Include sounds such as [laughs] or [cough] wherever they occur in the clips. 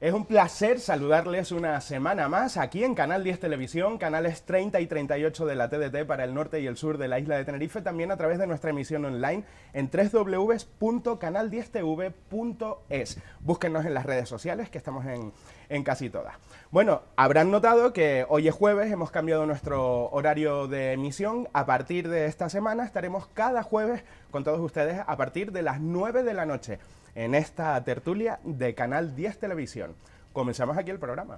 Es un placer saludarles una semana más aquí en Canal 10 Televisión, canales 30 y 38 de la TDT para el norte y el sur de la isla de Tenerife, también a través de nuestra emisión online en www.canal10tv.es. en las redes sociales que estamos en, en casi todas. Bueno, habrán notado que hoy es jueves, hemos cambiado nuestro horario de emisión. A partir de esta semana estaremos cada jueves con todos ustedes a partir de las 9 de la noche en esta tertulia de Canal 10 Televisión. Comenzamos aquí el programa.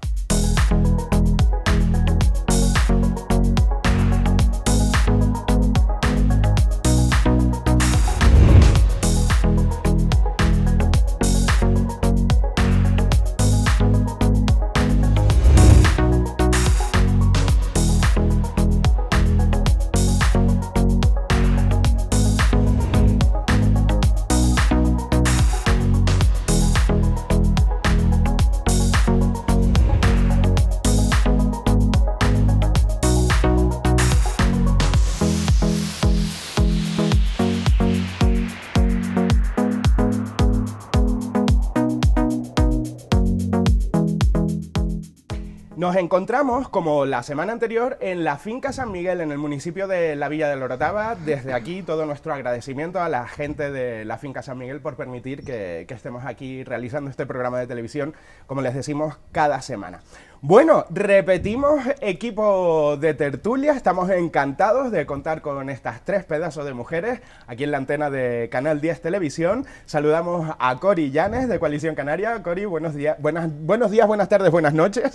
Nos encontramos, como la semana anterior, en la finca San Miguel, en el municipio de la Villa de Lorataba. Desde aquí todo nuestro agradecimiento a la gente de la finca San Miguel por permitir que, que estemos aquí realizando este programa de televisión, como les decimos, cada semana. Bueno, repetimos equipo de tertulia, estamos encantados de contar con estas tres pedazos de mujeres aquí en la antena de Canal 10 Televisión. Saludamos a Cori Llanes de Coalición Canaria. Cori, buenos días, buenas, buenos días, buenas tardes, buenas noches.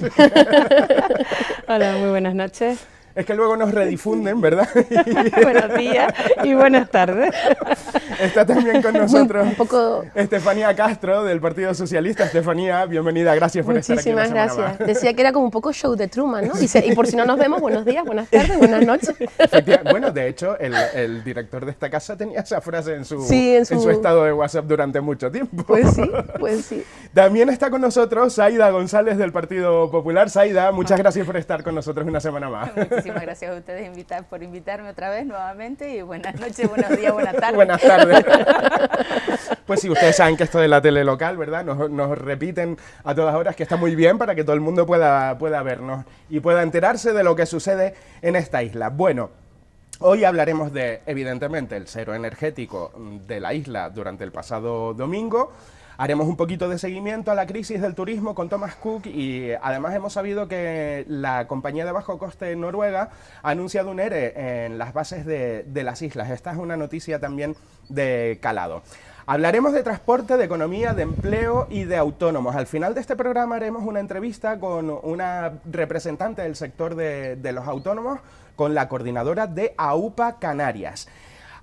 [laughs] Hola, muy buenas noches. Es que luego nos redifunden, ¿verdad? [laughs] Buenos días y buenas tardes. Está también con nosotros Estefanía Castro del Partido Socialista. Estefanía, bienvenida, gracias por estar aquí. Muchísimas gracias. Decía que era como un poco show de Truman, ¿no? Y, por si no nos vemos, buenos días, buenas tardes, buenas noches. Bueno, de hecho, el, director de esta casa tenía esa frase en su, estado de WhatsApp durante mucho tiempo. Pues sí, pues sí. También está con nosotros Saida González del Partido Popular. Saida, muchas ah. gracias por estar con nosotros una semana más muchísimas [laughs] gracias a ustedes invitar, por invitarme otra vez nuevamente y buenas noches, buenos días, buenas [laughs] tardes. Buenas tardes. [laughs] pues sí, ustedes saben que esto de la tele local, ¿verdad? Nos, nos, repiten a todas horas que está muy bien para que todo el mundo pueda, pueda vernos y pueda enterarse de lo que sucede en esta isla. Bueno. Hoy hablaremos de, evidentemente, el cero energético de la isla durante el pasado domingo, Haremos un poquito de seguimiento a la crisis del turismo con Thomas Cook y además hemos sabido que la compañía de bajo coste noruega ha anunciado un ERE en las bases de, las islas. Esta es una noticia también de calado. Hablaremos de transporte, de economía, de empleo y de autónomos. Al final de este programa haremos una entrevista con una representante del sector de, de los autónomos, con la coordinadora de AUPA Canarias.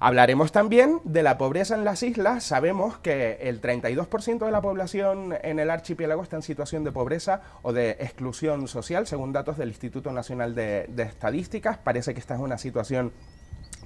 Hablaremos también de la pobreza en las islas. Sabemos que el 32% de la población en el archipiélago está en situación de pobreza o de exclusión social, según datos del Instituto Nacional de, Estadísticas. Parece que esta es una situación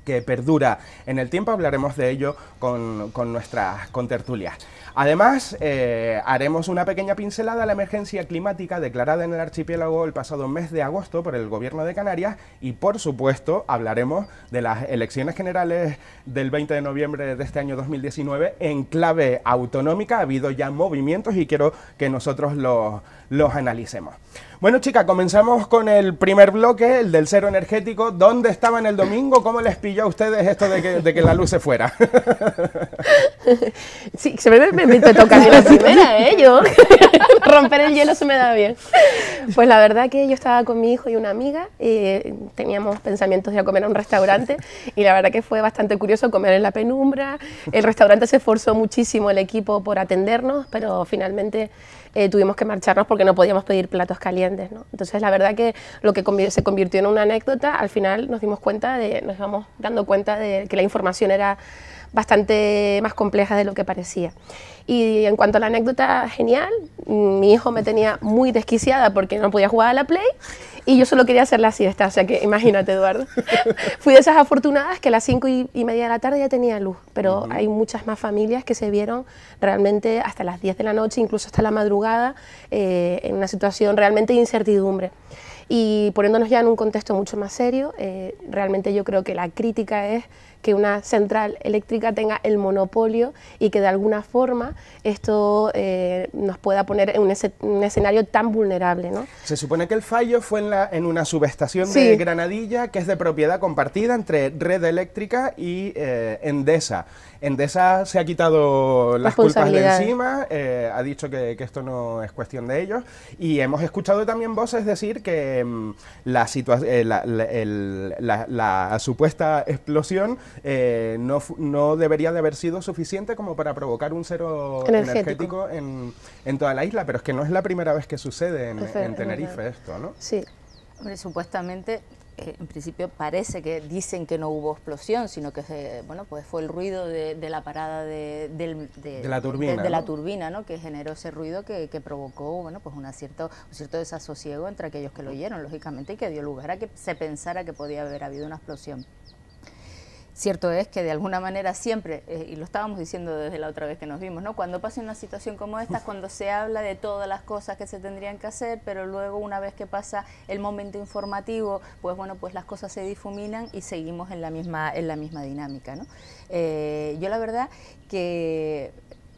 que perdura en el tiempo, hablaremos de ello con, con nuestras contertulias. Además, eh, haremos una pequeña pincelada a la emergencia climática declarada en el archipiélago el pasado mes de agosto por el gobierno de Canarias y, por supuesto, hablaremos de las elecciones generales del 20 de noviembre de este año 2019 en clave autonómica. Ha habido ya movimientos y quiero que nosotros los, los analicemos. Bueno, chicas, comenzamos con el primer bloque, el del cero energético. ¿Dónde en el domingo? ¿Cómo les pilló? a ustedes esto de que, la luz se fuera. [laughs] Sí, se me, me, me toca la primera, ¿eh? Yo. [laughs] Romper el hielo se me da bien. Pues la verdad que yo estaba con mi hijo y una amiga, y teníamos pensamientos de ir a comer a un restaurante, y la verdad que fue bastante curioso comer en la penumbra. El restaurante se esforzó muchísimo el equipo por atendernos, pero finalmente eh, tuvimos que marcharnos porque no podíamos pedir platos calientes. Entonces, la verdad que lo que se convirtió en una anécdota, al final nos dimos cuenta de, nos íbamos dando cuenta de que la información era bastante más compleja de lo que parecía. Y en cuanto a la anécdota, genial, mi hijo me tenía muy desquiciada porque no podía jugar a la Play y yo solo quería hacer la siesta, o sea que imagínate, Eduardo. [laughs] Fui de esas afortunadas que a las cinco y, media de la tarde ya tenía luz, pero hay muchas más familias que se vieron realmente hasta las 10 de la noche, incluso hasta la madrugada, eh, en una situación realmente de incertidumbre. Y poniéndonos ya en un contexto mucho más serio, eh, realmente yo creo que la crítica es que una central eléctrica tenga el monopolio y que de alguna forma esto eh, nos pueda poner en un, escenario tan vulnerable. Se supone que el fallo fue en, en una subestación de Granadilla que es de propiedad compartida entre Red Eléctrica y eh, Endesa. Endesa se ha quitado las culpas de encima, eh, ha dicho que, esto no es cuestión de ellos y hemos escuchado también voces decir que mm, la, la supuesta explosión eh, no, no, debería de haber sido suficiente como para provocar un cero energético, en, en, toda la isla, pero es que no es la primera vez que sucede en, Tenerife esto, ¿no? Sí. supuestamente eh, en principio parece que dicen que no hubo explosión, sino que eh, bueno, pues fue el ruido de, la parada de, de, de la turbina, ¿no? que generó ese ruido que, que provocó bueno, pues un cierto desasosiego entre aquellos que lo oyeron, lógicamente, y que dio lugar a que se pensara que podía haber habido una explosión. Cierto es que de alguna manera siempre, eh, y lo estábamos diciendo desde la otra vez que nos vimos, ¿no? cuando pasa una situación como esta, cuando se habla de todas las cosas que se tendrían que hacer, pero luego una vez que pasa el momento informativo, pues bueno, pues las cosas se difuminan y seguimos en la misma, en la misma dinámica. ¿no? Eh, yo la verdad que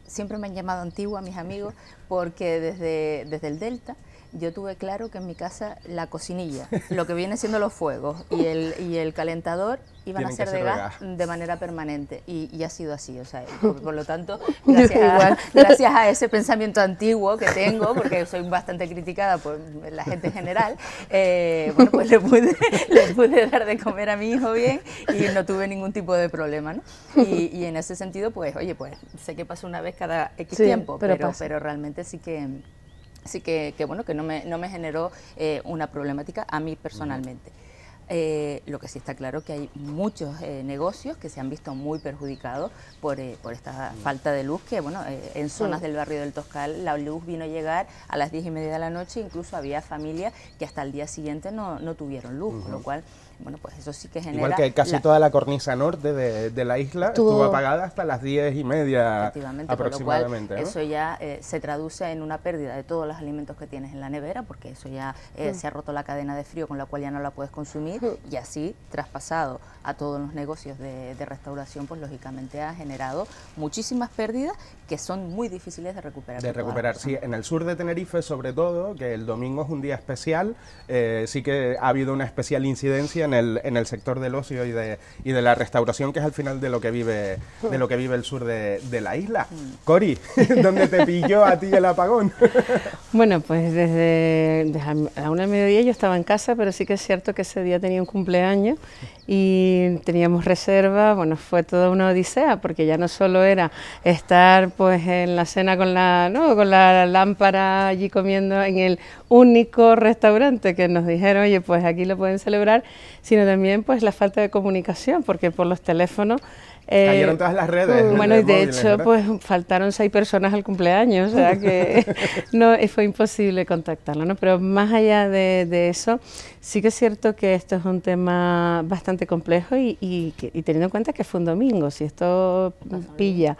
siempre me han llamado antigua mis amigos porque desde, desde el Delta yo tuve claro que en mi casa la cocinilla, lo que viene siendo los fuegos y el, y el calentador iban a ser de gas, de manera permanente y, ha sido así, o sea, por, lo tanto, [laughs] gracias a, ese pensamiento antiguo que tengo, porque soy bastante criticada por la gente en general, eh, bueno, pues le pude, [laughs] pude, dar de comer a mi hijo bien y no tuve ningún tipo de problema, ¿no? Y, y en ese sentido, pues, oye, pues sé que pasa una vez cada X tiempo, pero, pero realmente sí que... Así que, que bueno, que no me, generó eh, una problemática a mí personalmente. Eh, lo que sí está claro que hay muchos eh, negocios que se han visto muy perjudicados por, esta falta de luz que, bueno, en zonas del barrio del Toscal la luz vino a llegar a las diez y media de la noche, incluso había familias que hasta el día siguiente no, tuvieron luz, con lo cual bueno, pues eso sí que genera... Igual que casi toda la cornisa norte de, la isla estuvo apagada hasta las diez y media aproximadamente. Eso ya eh, se traduce en una pérdida de todos los alimentos que tienes en la nevera, porque eso ya eh, mm. se ha roto la cadena de frío con la cual ya no la puedes consumir mm. y así traspasado a todos los negocios de, restauración, pues lógicamente ha generado muchísimas pérdidas que son muy difíciles de recuperar. De recuperar, sí. En el sur de Tenerife, sobre todo, que el domingo es un día especial, eh, sí que ha habido una especial incidencia en el, sector del ocio y de, la restauración, que es al final de lo que vive, el sur de, la isla. Mm. Cori, [laughs] ¿dónde te pilló a ti el apagón? [laughs] bueno, pues desde, a una mediodía yo estaba en casa, pero sí que es cierto que ese día tenía un cumpleaños y teníamos reserva, bueno, fue toda una odisea, porque ya no solo era estar pues en la cena con la, con la lámpara allí comiendo en el único restaurante que nos dijeron, oye, pues aquí lo pueden celebrar, sino también pues la falta de comunicación, porque por los teléfonos eh, Cayeron todas las redes. Mm, bueno, y de hecho, pues faltaron seis personas al cumpleaños, o sea [laughs] que [laughs] no, eh, fue imposible contactarlo, ¿no? Pero más allá de, eso, sí que es cierto que esto es un tema bastante complejo y, teniendo en cuenta que fue un domingo, si esto pilla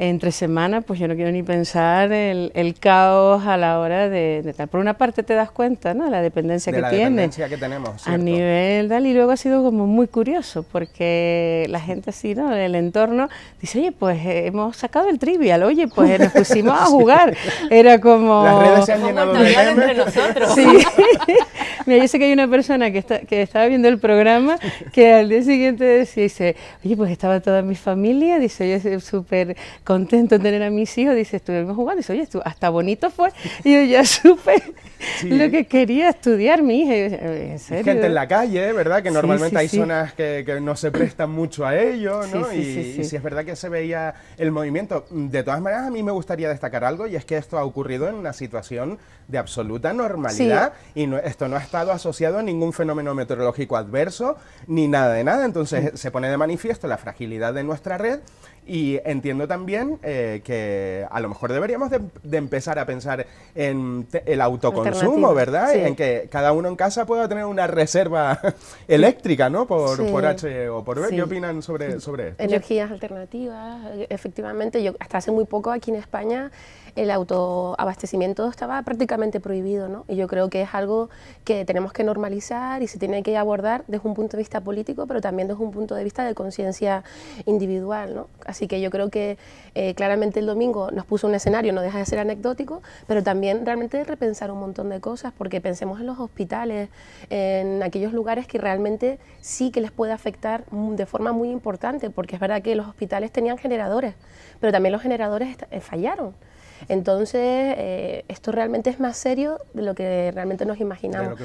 entre semana, pues yo no quiero ni pensar el, caos a la hora de, tal. Por una parte te das cuenta, ¿no? La dependencia que que la Dependencia que tenemos. A nivel tal, y luego ha sido como muy curioso, porque la gente así, ¿no? El entorno dice, oye, pues eh, hemos sacado el trivial, oye, pues eh, nos pusimos a [laughs] jugar. Era como... Las redes se han llenado de entre nosotros. Sí. [laughs] Mira, yo sé que hay una persona que, estaba viendo el programa que al día siguiente decía, dice, oye, pues estaba toda mi familia, dice, yo súper contento de tener a mis hijos, dice, estuvimos jugando, dice, oye, hasta bonito fue, y yo ya [laughs] supe lo que quería estudiar mi hija, eh, ¿en serio? Gente en la calle, ¿eh? ¿verdad? Que normalmente hay zonas que, no se prestan mucho a ello, ¿no? y, si es verdad que se veía el movimiento. De todas maneras, a mí me gustaría destacar algo, y es que esto ha ocurrido en una situación de absoluta normalidad, y esto no ha estado asociado a ningún fenómeno meteorológico adverso, ni nada de nada, entonces mm. se pone de manifiesto la fragilidad de nuestra red, y entiendo también eh, que a lo mejor deberíamos de, empezar a pensar en el autoconsumo, ¿verdad? En que cada uno en casa pueda tener una reserva [laughs] eléctrica, ¿no? Por, H o por B. ¿Qué opinan sobre, sobre esto? Energías alternativas, efectivamente. Yo hasta hace muy poco aquí en España el autoabastecimiento estaba prácticamente prohibido, ¿no? Y yo creo que es algo que tenemos que normalizar y se tiene que abordar desde un punto de vista político, pero también desde un punto de vista de conciencia individual, ¿no? Así que yo creo que eh, claramente el domingo nos puso un escenario, no deja de ser anecdótico, pero también realmente repensar un montón de cosas, porque pensemos en los hospitales, en aquellos lugares que realmente sí que les puede afectar de forma muy importante, porque es verdad que los hospitales tenían generadores, pero también los generadores eh, fallaron. Entonces, eh, esto realmente es más serio de lo que realmente nos imaginamos.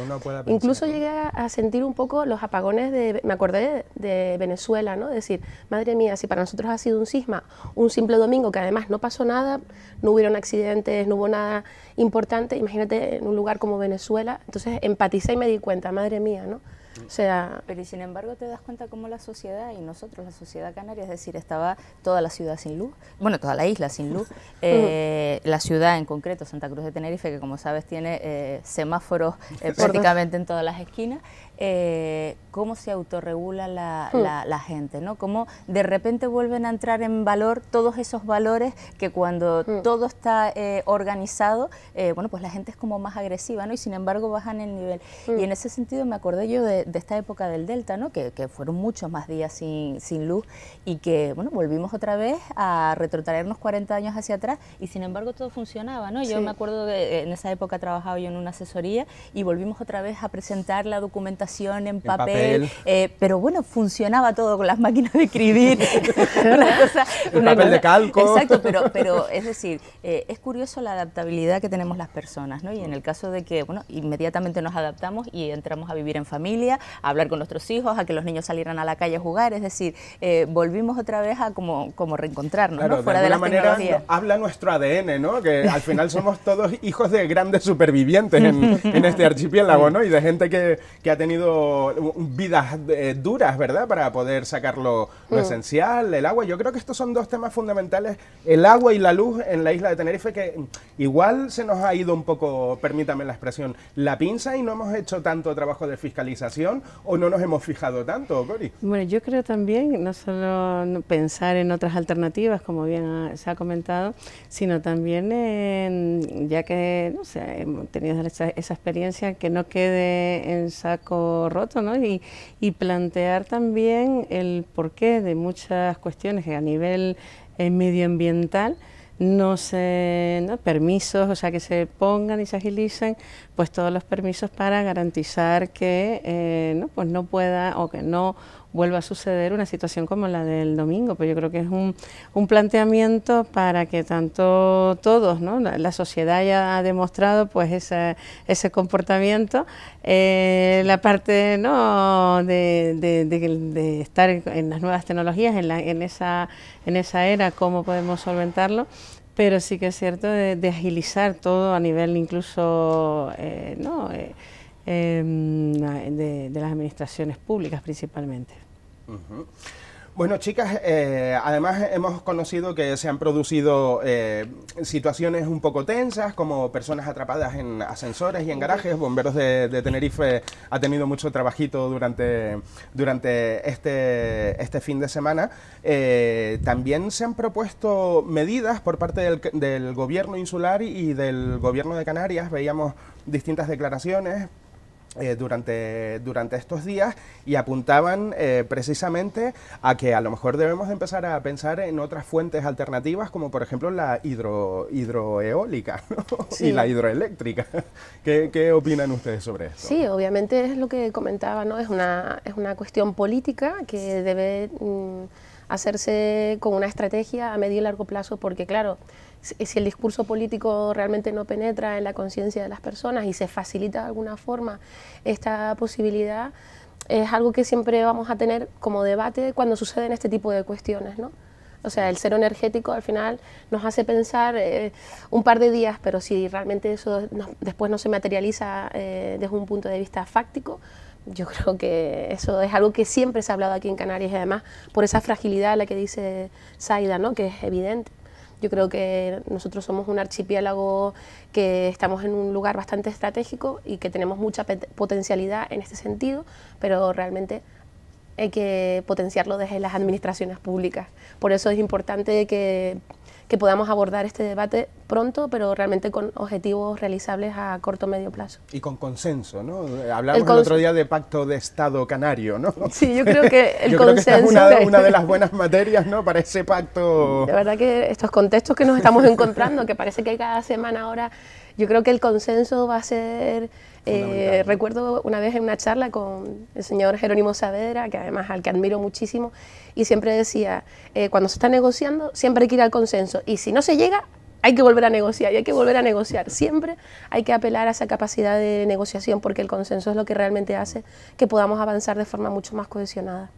Incluso llegué a sentir un poco los apagones de, me acordé de, Venezuela, ¿no? decir, madre mía, si para nosotros ha sido un sisma, un simple domingo que además no pasó nada, no hubieron accidentes, no hubo nada importante, imagínate en un lugar como Venezuela. Entonces empatizé y me di cuenta, madre mía, ¿no? O sea, Pero sin embargo te das cuenta cómo la sociedad y nosotros, la sociedad canaria, es decir, estaba toda la ciudad sin luz, bueno, toda la isla sin luz, [laughs] eh, la ciudad en concreto, Santa Cruz de Tenerife, que como sabes tiene eh, semáforos eh, prácticamente en todas las esquinas, eh, cómo se autorregula hmm. la, gente, ¿no? Cómo de repente vuelven a entrar en valor todos esos valores que cuando hmm. todo está eh, organizado, eh, bueno, pues la gente es como más agresiva, ¿no? Y sin embargo bajan el nivel. Y hmm. en ese sentido me acordé yo de, esta época del Delta, ¿no? Que, fueron muchos más días sin, luz y que, bueno, volvimos otra vez a retrotraernos 40 años hacia atrás y sin embargo todo funcionaba, ¿no? Yo me acuerdo de en esa época trabajaba yo en una asesoría y volvimos otra vez a presentar la documentación en papel, eh, pero bueno, funcionaba todo con las máquinas de escribir. [laughs] [laughs] El papel de calco. Exacto, pero, [laughs] es decir, eh, es curioso la adaptabilidad que tenemos las personas, ¿no? Y en el caso de que, bueno, inmediatamente nos adaptamos y entramos a vivir en familia, a hablar con nuestros hijos, a que los niños salieran a la calle a jugar, es decir, eh, volvimos otra vez a como, como reencontrarnos, ¿no? Fuera de, la manera, habla nuestro ADN, ¿no? Que al final somos todos hijos de grandes supervivientes en, este archipiélago, ¿no? Y de gente que ha tenido Uh, uh, vidas eh, duras, ¿verdad? Para poder sacar lo, mm. esencial, el agua. Yo creo que estos son dos temas fundamentales, el agua y la luz en la isla de Tenerife, que igual se nos ha ido un poco, permítame la expresión, la pinza y no hemos hecho tanto trabajo de fiscalización o no nos hemos fijado tanto, Cori. Bueno, yo creo también, no solo pensar en otras alternativas, como bien se ha comentado, sino también en, ya que, hemos tenido esa experiencia, que no quede en saco roto, ¿no? Y, plantear también el porqué de muchas cuestiones que a nivel eh, medioambiental no se, ¿no? permisos, o sea, que se pongan y se agilicen pues todos los permisos para garantizar que eh, pues, no, pueda o que no vuelva a suceder una situación como la del domingo, pues yo creo que es un, un planteamiento para que tanto todos, ¿no? la, sociedad ya ha demostrado pues ese, ese comportamiento, eh, la parte ¿no? De, estar en las nuevas tecnologías, en, la, en, esa, en esa era, cómo podemos solventarlo, pero sí que es cierto de, agilizar todo a nivel incluso eh, no, eh, em, de, las administraciones públicas principalmente. Bueno, chicas, eh, además hemos conocido que se han producido eh, situaciones un poco tensas, como personas atrapadas en ascensores y en garajes. Bomberos de, Tenerife ha tenido mucho trabajito durante, durante este, este fin de semana. Eh, también se han propuesto medidas por parte del, del gobierno insular y del gobierno de Canarias. Veíamos distintas declaraciones eh, durante, durante estos días y apuntaban eh, precisamente a que a lo mejor debemos empezar a pensar en otras fuentes alternativas como por ejemplo la hidro, hidroeólica [laughs] y la hidroeléctrica. [laughs] ¿Qué, opinan ustedes sobre eso? Sí, obviamente es lo que comentaba, ¿no? es, una, es una cuestión política que debe mm, hacerse con una estrategia a medio y largo plazo porque claro, si el discurso político realmente no penetra en la conciencia de las personas y se facilita de alguna forma esta posibilidad, es algo que siempre vamos a tener como debate cuando suceden este tipo de cuestiones, ¿no? O sea, el cero energético al final nos hace pensar eh, un par de días, pero si realmente eso después no se materializa eh, desde un punto de vista fáctico, yo [laughs] creo que eso es algo que siempre se ha hablado aquí en Canarias y además por esa fragilidad a la que dice Saida, ¿no? que es evidente. Yo creo que nosotros somos un archipiélago que estamos en un lugar bastante estratégico y que tenemos mucha potencialidad en este sentido, pero realmente hay que potenciarlo desde las administraciones públicas. Por eso es importante que que podamos abordar este debate pronto, pero realmente con objetivos realizables a corto o medio plazo. Y con consenso, ¿no? Hablamos el, otro día de pacto de Estado canario, ¿no? [laughs] Sí, yo creo que el consenso... [laughs] Creo que esta es una, una, de las buenas materias, ¿no? Para ese pacto... La verdad que estos contextos que nos estamos encontrando, que parece que cada semana ahora, yo creo que el consenso va a ser... Eh, recuerdo una vez en una charla con el señor Jerónimo Saavedra, que además al que admiro muchísimo, y siempre decía, eh, cuando se está negociando siempre hay que ir al consenso, y si no se llega, hay que volver a negociar, y hay que volver a negociar. Siempre hay que apelar a esa capacidad de negociación, porque el consenso es lo que realmente hace que podamos avanzar de forma mucho más cohesionada.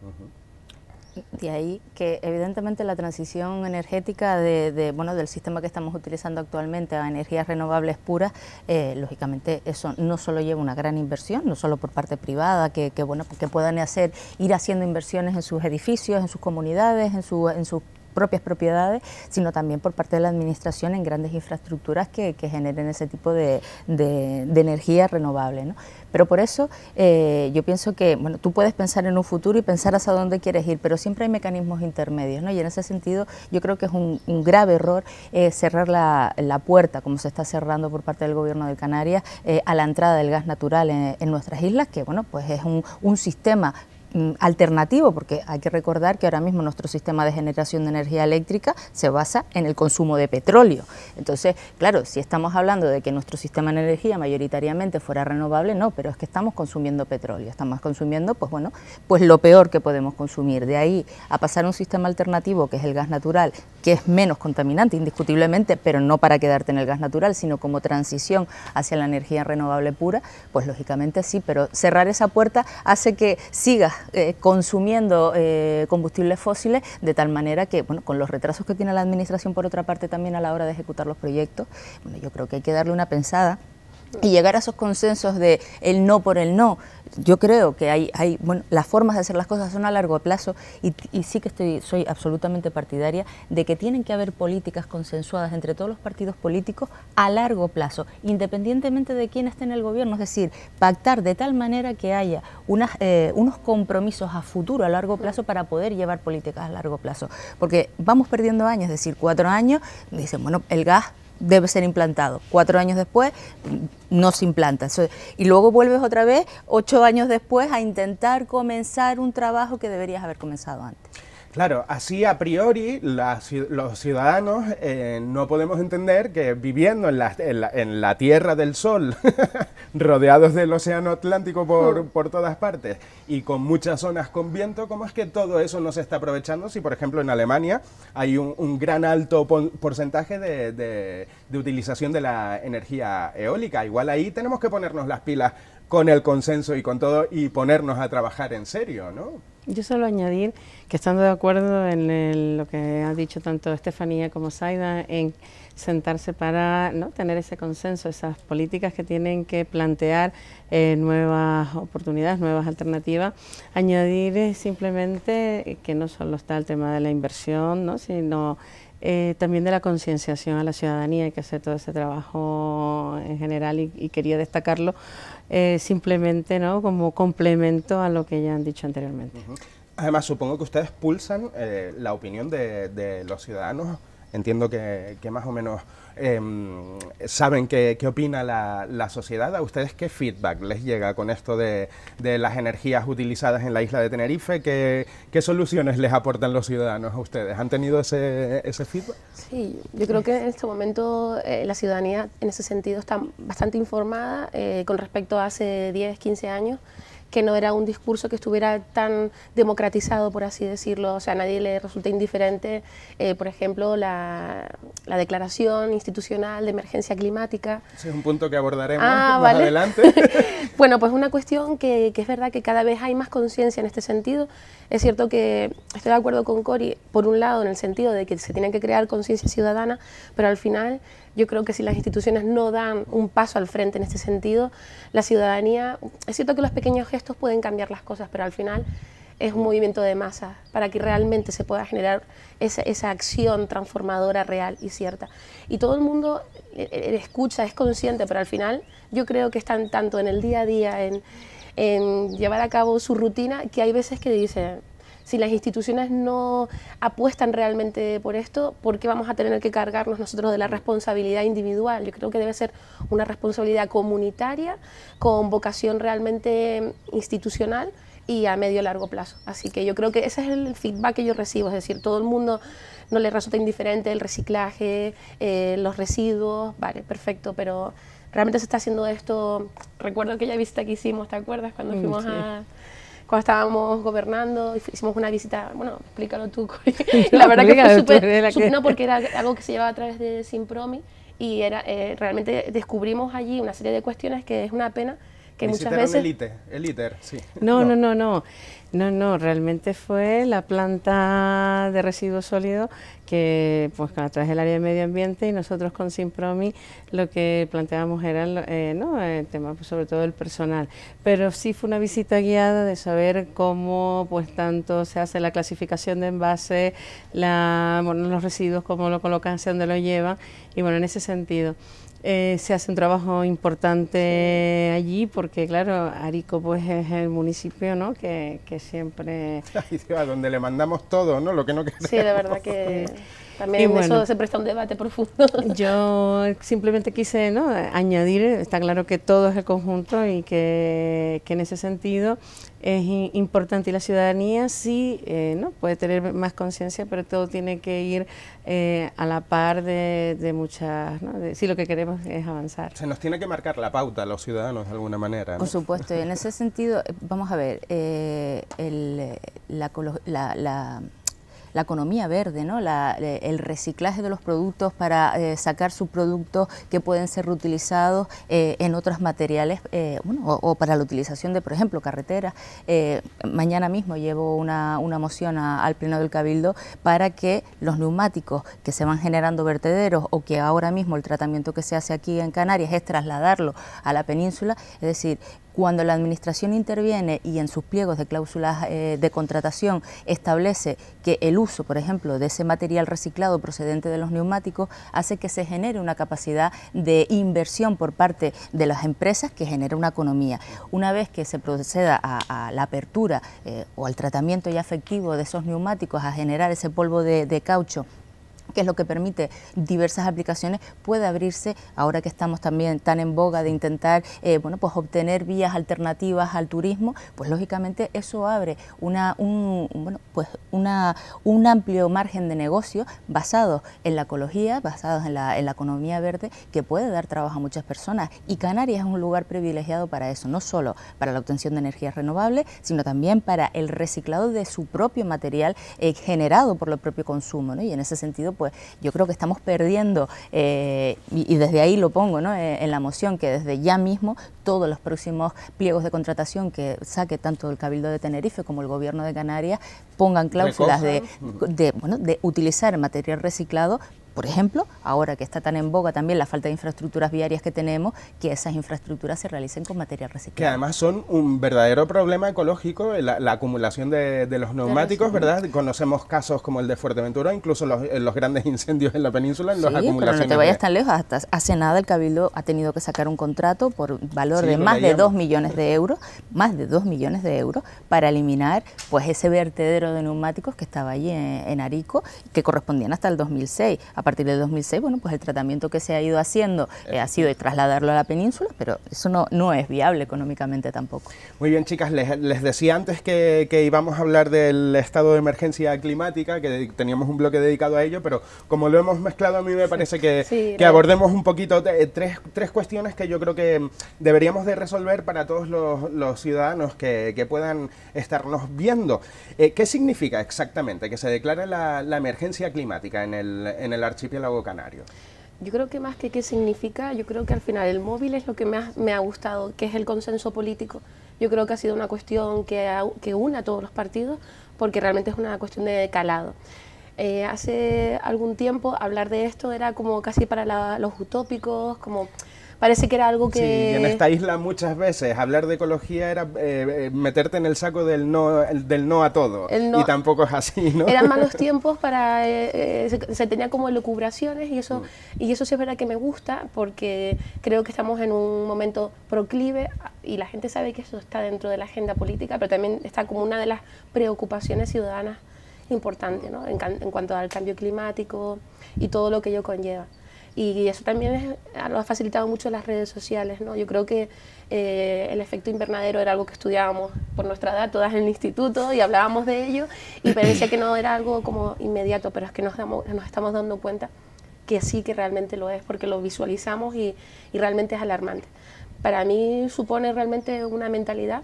De ahí que evidentemente la transición energética de, bueno, del sistema que estamos utilizando actualmente a energías renovables puras, eh, lógicamente eso no solo lleva una gran inversión, no solo por parte privada, que, bueno, que puedan hacer, ir haciendo inversiones en sus edificios, en sus comunidades, en, su, en sus propias propiedades, sino también por parte de la Administración en grandes infraestructuras que, generen ese tipo de, de, energía renovable. Pero por eso eh, yo pienso que bueno, tú puedes pensar en un futuro y pensar hacia dónde quieres ir, pero siempre hay mecanismos intermedios. ¿no? Y en ese sentido yo creo que es un, grave error eh, cerrar la, puerta, como se está cerrando por parte del Gobierno de Canarias, eh, a la entrada del gas natural en, nuestras islas, que bueno, pues es un, un sistema Mm, alternativo, porque hay que recordar que ahora mismo nuestro sistema de generación de energía eléctrica se basa en el consumo de petróleo. Entonces, claro, si estamos hablando de que nuestro sistema de energía mayoritariamente fuera renovable, no, pero es que estamos consumiendo petróleo, estamos consumiendo, pues bueno, pues lo peor que podemos consumir. De ahí a pasar a un sistema alternativo que es el gas natural, que es menos contaminante indiscutiblemente, pero no para quedarte en el gas natural, sino como transición hacia la energía renovable pura, pues lógicamente sí, pero cerrar esa puerta hace que sigas eh, consumiendo eh, combustibles fósiles, de tal manera que, bueno, con los retrasos que tiene la Administración por otra parte también a la hora de ejecutar los proyectos, yo creo que hay que darle una pensada y llegar a esos consensos de el no por el no. Yo creo que hay, hay bueno, las formas de hacer las cosas son a largo plazo y, sí que estoy, soy absolutamente partidaria de que tienen que haber políticas consensuadas entre todos los partidos políticos a largo plazo, independientemente de quién esté en el gobierno, es decir, pactar de tal manera que haya eh, unos compromisos a futuro, a largo plazo, para poder llevar políticas a largo plazo. Porque vamos perdiendo años, es decir, cuatro años, dicen, bueno, el gas debe ser implantado. Cuatro años después no se implanta. Y luego vuelves otra vez, ocho años después, a intentar comenzar un trabajo que deberías haber comenzado antes. Claro, así a priori los ciudadanos eh, no podemos entender que viviendo en la, Tierra del Sol, [laughs] rodeados del Océano Atlántico mm. por, todas partes y con muchas zonas con viento, ¿cómo es que todo eso no se está aprovechando si, por ejemplo, en Alemania hay un, gran alto porcentaje de, de utilización de la energía eólica? Igual ahí tenemos que ponernos las pilas con el consenso y con todo y ponernos a trabajar en serio, ¿no? Yo solo añadir que estando de acuerdo en lo que ha dicho tanto Estefanía como Zaida, en sentarse para ¿no? tener ese consenso, esas políticas que tienen que plantear eh, nuevas oportunidades, nuevas alternativas, añadir simplemente que no solo está el tema de la inversión, ¿no? sino eh, también de la concienciación a la ciudadanía, hay que hace todo ese trabajo en general y, quería destacarlo eh, simplemente ¿no? como complemento a lo que ya han dicho anteriormente. Además, supongo que ustedes pulsan eh, la opinión de, los ciudadanos, entiendo que, que más o menos Em, saben qué, opina la, sociedad. ¿A ustedes qué feedback les llega con esto de, las energías utilizadas en la isla de Tenerife? ¿Qué, ¿Qué, soluciones les aportan los ciudadanos a ustedes? ¿Han tenido ese, ese feedback? Sí, yo creo que en este momento eh, la ciudadanía en ese sentido está bastante informada eh, con respecto a hace 10, 15 años que no era un discurso que estuviera tan democratizado, por así decirlo, o sea, a nadie le resulta indiferente, eh, por ejemplo, la, declaración institucional de emergencia climática. Ese es un punto que abordaremos ah, más adelante. [laughs] bueno, pues una cuestión que, que es verdad que cada vez hay más conciencia en este sentido es cierto que estoy de acuerdo con Cori, por un lado, en el sentido de que se tiene que crear conciencia ciudadana, pero al final yo creo que si las instituciones no dan un paso al frente en este sentido, la ciudadanía, es cierto que los pequeños gestos pueden cambiar las cosas, pero al final es un movimiento de masa para que realmente se pueda generar esa, acción transformadora real y cierta. Y todo el mundo eh, eh, escucha, es consciente, pero al final yo creo que están tanto en el día a día, en en llevar a cabo su rutina, que hay veces que dicen, si las instituciones no apuestan realmente por esto, ¿por qué vamos a tener que cargarnos nosotros de la responsabilidad individual? Yo creo que debe ser una responsabilidad comunitaria con vocación realmente institucional y a medio largo plazo. Así que yo creo que ese es el feedback que yo recibo, es decir, todo el mundo no le resulta indiferente el reciclaje, eh, los residuos, vale, perfecto, pero realmente se está haciendo esto. Recuerdo aquella visita que hicimos, ¿te acuerdas? Cuando mm, fuimos a cuando estábamos gobernando, hicimos una visita, bueno, explícalo tú, [laughs] la verdad que fue súper, no, porque era algo que se llevaba a través de Simpromi y era eh, realmente descubrimos allí una serie de cuestiones que es una pena que muchas veces... El ITER, el sí. No, no, no, no, no, no, realmente fue la planta de residuos sólidos que pues a través del área de medio ambiente y nosotros con Simpromi lo que planteábamos era eh, ¿no? el tema pues, sobre todo el personal, pero sí fue una visita guiada de saber cómo pues tanto se hace la clasificación de envase, la, bueno, los residuos, cómo lo colocan, hacia dónde lo llevan y bueno, en ese sentido. Eh, se hace un trabajo importante allí porque claro Arico pues es el municipio no que, que siempre [laughs] donde le mandamos todo no lo que no queremos. sí la verdad que también eso se presta un debate profundo. [laughs] Yo simplemente quise ¿no? añadir, está claro que todo es el conjunto y que, que en ese sentido es importante y la ciudadanía sí eh, no puede tener más conciencia, pero todo tiene que ir eh, a la par de, de muchas, ¿no? lo que queremos es avanzar. Se nos tiene que marcar la pauta a los ciudadanos de alguna manera. Por supuesto, y en ese sentido, eh, vamos a ver, el, la, la, la la economía verde, ¿no? Eh, el reciclaje de los productos para eh, sacar subproductos que pueden ser reutilizados eh, en otros materiales o, para la utilización de, por ejemplo, carreteras. mañana mismo llevo una, moción al Pleno del Cabildo para que los neumáticos que se van generando vertederos o que ahora mismo el tratamiento que se hace aquí en Canarias es trasladarlo a la península, es decir, cuando la Administración interviene y en sus pliegos de cláusulas eh, de contratación establece que el uso, por ejemplo, de ese material reciclado procedente de los neumáticos hace que se genere una capacidad de inversión por parte de las empresas que genera una economía. Una vez que se proceda a, la apertura eh, o al tratamiento ya efectivo de esos neumáticos a generar ese polvo de caucho que es lo que permite diversas aplicaciones, puede abrirse, ahora que estamos también tan en boga de intentar eh, bueno, pues obtener vías alternativas al turismo, pues lógicamente eso abre una, un, bueno, pues una, un amplio margen de negocio basado en la ecología, basado en la, en la economía verde, que puede dar trabajo a muchas personas. Y Canarias es un lugar privilegiado para eso, no solo para la obtención de energías renovables, sino también para el reciclado de su propio material eh, generado por el propio consumo. Y en ese sentido, pues pues, yo creo que estamos perdiendo, eh, y, desde ahí lo pongo eh, en, la moción, que desde ya mismo todos los próximos pliegos de contratación que saque tanto el Cabildo de Tenerife como el Gobierno de Canarias pongan cláusulas de, de, bueno, de utilizar material reciclado por ejemplo, ahora que está tan en boga también la falta de infraestructuras viarias que tenemos, que esas infraestructuras se realicen con material reciclado. Que además son un verdadero problema ecológico, eh, la, acumulación de, los neumáticos, ¿verdad? Conocemos casos como el de Fuerteventura, incluso los, eh, grandes [laughs] incendios en la península, en los acumulaciones. no te vayas tan lejos, hasta hace nada el Cabildo ha tenido que sacar un contrato por valor de más de 2 millones de euros, más de 2 millones de euros, para eliminar pues ese vertedero de neumáticos que estaba allí en, Arico, que correspondían hasta el 2006 partir del 2006, bueno, pues el tratamiento que se ha ido haciendo eh, ha sido de trasladarlo a la península, pero eso no, no es viable económicamente tampoco. Muy bien, chicas, les, les decía antes que, que, íbamos a hablar del estado de emergencia climática, que teníamos un bloque dedicado a ello, pero como lo hemos mezclado, a mí me parece que, que abordemos un poquito eh, tres, tres, cuestiones que yo creo que deberíamos de resolver para todos los, ciudadanos que, que, puedan estarnos viendo. Eh, ¿Qué significa exactamente que se declare la, la emergencia climática en el, en el archipiélago canario? Yo creo que más que qué significa, yo creo que al final el móvil es lo que más me ha gustado, que es el consenso político. Yo creo que ha sido una cuestión que, que une a todos los partidos, porque realmente es una cuestión de calado. Eh, hace algún tiempo hablar de esto era como casi para los utópicos, como Parece que era algo que... en esta isla muchas veces hablar de ecología era eh, eh, meterte en el saco del no, del no a todo. y tampoco es así, ¿no? Eran malos [laughs] tiempos para... Eh, se, se, tenía como lucubraciones y eso, mm. y eso sí es verdad que me gusta porque creo que estamos en un momento proclive y la gente sabe que eso está dentro de la agenda política, pero también está como una de las preocupaciones ciudadanas importantes, ¿no? en, en, cuanto al cambio climático y todo lo que ello conlleva. Y eso también es, ah, lo ha facilitado mucho las redes sociales. ¿no? Yo creo que eh, el efecto invernadero era algo que estudiábamos por nuestra edad, todas en el instituto, y hablábamos de ello, y parecía que no era algo como inmediato, pero es que nos, estamos dando cuenta que sí que realmente lo es, porque lo visualizamos y, realmente es alarmante. Para mí supone realmente una mentalidad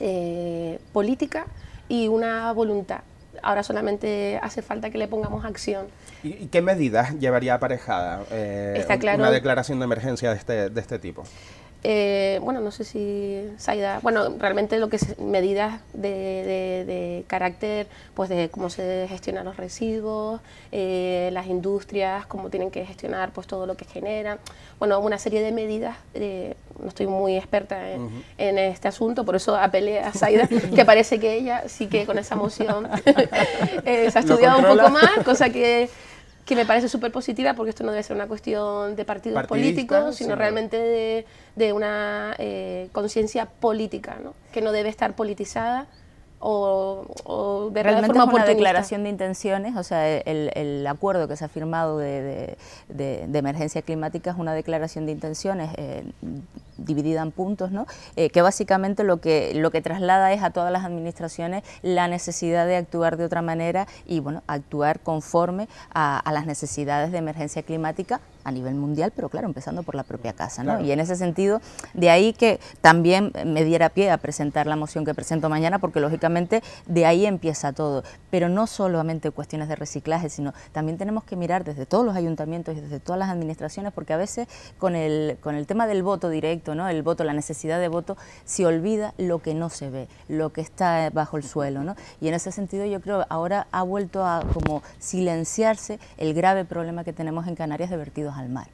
eh, política y una voluntad. Ahora solamente hace falta que le pongamos acción. ¿Y, qué medidas llevaría aparejada eh, una declaración de emergencia de este, de este tipo? Eh, bueno, no sé si Saida, bueno, realmente lo que es medidas de, de, carácter, pues de cómo se gestionan los residuos, eh, las industrias, cómo tienen que gestionar pues todo lo que generan, bueno, una serie de medidas, no estoy muy experta en, este asunto, por eso apelé a Saida, que parece que ella sí que con esa moción [laughs] se ha estudiado un poco más, cosa que que me parece súper positiva porque esto no debe ser una cuestión de partidos políticos, sino realmente de, una eh, conciencia política, ¿no? que no debe estar politizada o, de Realmente es una declaración de intenciones, o sea, el, acuerdo que se ha firmado de, emergencia climática es una declaración de intenciones eh, dividida en puntos, ¿no? Eh, que básicamente lo que, lo que traslada es a todas las administraciones la necesidad de actuar de otra manera y, bueno, actuar conforme a, a las necesidades de emergencia climática a nivel mundial, pero claro, empezando por la propia casa. Y en ese sentido, de ahí que también me diera pie a presentar la moción que presento mañana, porque lógicamente de ahí empieza todo. Pero no solamente cuestiones de reciclaje, sino también tenemos que mirar desde todos los ayuntamientos y desde todas las administraciones, porque a veces con el, con el tema del voto directo, ¿no? el voto, la necesidad de voto, se olvida lo que no se ve, lo que está bajo el suelo. Y en ese sentido yo creo ahora ha vuelto a como silenciarse el grave problema que tenemos en Canarias de vertidos al mar.